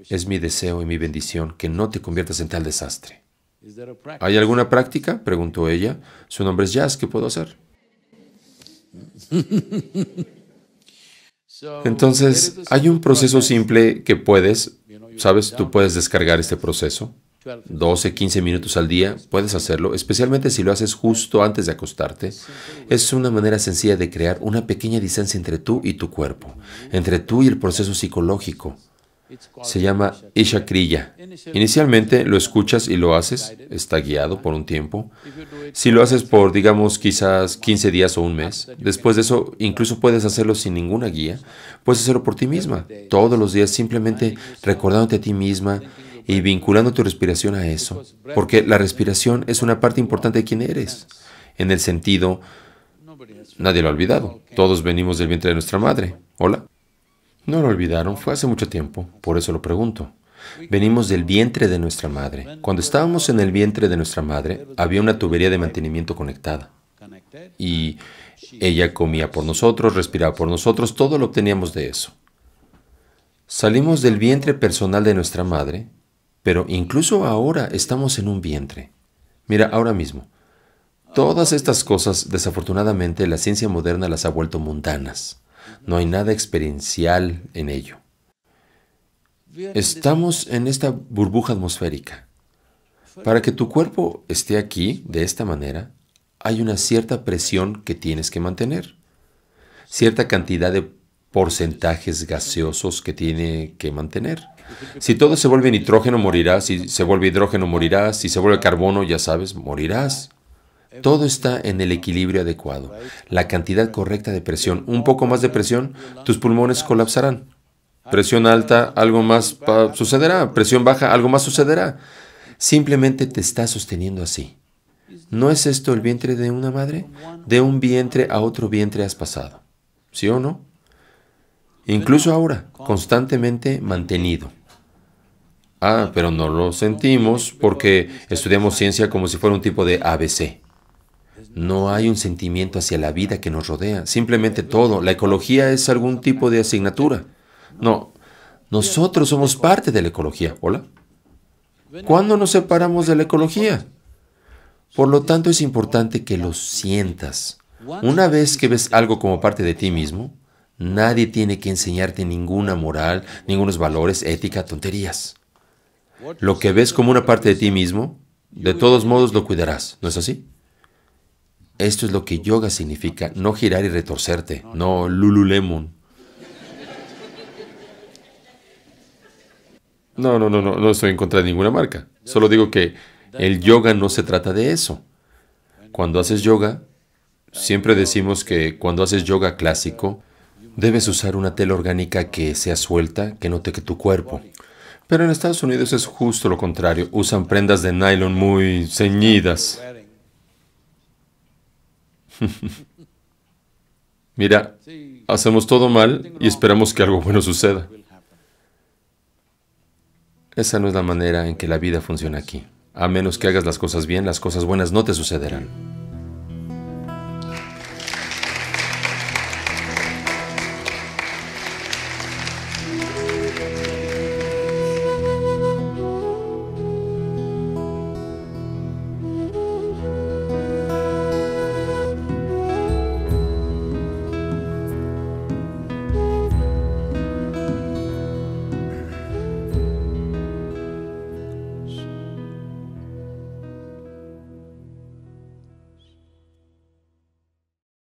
Es mi deseo y mi bendición que no te conviertas en tal desastre. ¿Hay alguna práctica? Preguntó ella. Su nombre es Jazz, ¿qué puedo hacer? Entonces, hay un proceso simple que puedes, sabes, tú puedes descargar este proceso. 12, 15 minutos al día, puedes hacerlo, especialmente si lo haces justo antes de acostarte. Es una manera sencilla de crear una pequeña distancia entre tú y tu cuerpo, entre tú y el proceso psicológico se llama Isha Inicialmente lo escuchas y lo haces, está guiado por un tiempo. Si lo haces por, digamos, quizás 15 días o un mes, después de eso incluso puedes hacerlo sin ninguna guía, puedes hacerlo por ti misma, todos los días simplemente recordándote a ti misma y vinculando tu respiración a eso, porque la respiración es una parte importante de quién eres, en el sentido, nadie lo ha olvidado, todos venimos del vientre de nuestra madre. Hola. No lo olvidaron, fue hace mucho tiempo, por eso lo pregunto. Venimos del vientre de nuestra madre. Cuando estábamos en el vientre de nuestra madre, había una tubería de mantenimiento conectada. Y ella comía por nosotros, respiraba por nosotros, todo lo obteníamos de eso. Salimos del vientre personal de nuestra madre, pero incluso ahora estamos en un vientre. Mira, ahora mismo, todas estas cosas, desafortunadamente, la ciencia moderna las ha vuelto mundanas no hay nada experiencial en ello. Estamos en esta burbuja atmosférica. Para que tu cuerpo esté aquí de esta manera, hay una cierta presión que tienes que mantener, cierta cantidad de porcentajes gaseosos que tiene que mantener. Si todo se vuelve nitrógeno, morirás. Si se vuelve hidrógeno, morirás. Si se vuelve carbono, ya sabes, morirás. Todo está en el equilibrio adecuado, la cantidad correcta de presión. Un poco más de presión, tus pulmones colapsarán. Presión alta, algo más sucederá. Presión baja, algo más sucederá. Simplemente te está sosteniendo así. ¿No es esto el vientre de una madre? De un vientre a otro vientre has pasado. ¿Sí o no? Incluso ahora, constantemente mantenido. Ah, pero no lo sentimos porque estudiamos ciencia como si fuera un tipo de ABC. No hay un sentimiento hacia la vida que nos rodea, simplemente todo. La ecología es algún tipo de asignatura. No, nosotros somos parte de la ecología. ¿Hola? ¿Cuándo nos separamos de la ecología? Por lo tanto, es importante que lo sientas. Una vez que ves algo como parte de ti mismo, nadie tiene que enseñarte ninguna moral, ningunos valores, ética, tonterías. Lo que ves como una parte de ti mismo, de todos modos lo cuidarás, ¿no es así? Esto es lo que yoga significa, no girar y retorcerte, no lululemon. No, no, no, no, no estoy en contra de ninguna marca. Solo digo que el yoga no se trata de eso. Cuando haces yoga, siempre decimos que cuando haces yoga clásico, debes usar una tela orgánica que sea suelta, que no teque tu cuerpo. Pero en Estados Unidos es justo lo contrario. Usan prendas de nylon muy ceñidas. Mira, hacemos todo mal y esperamos que algo bueno suceda. Esa no es la manera en que la vida funciona aquí. A menos que hagas las cosas bien, las cosas buenas no te sucederán.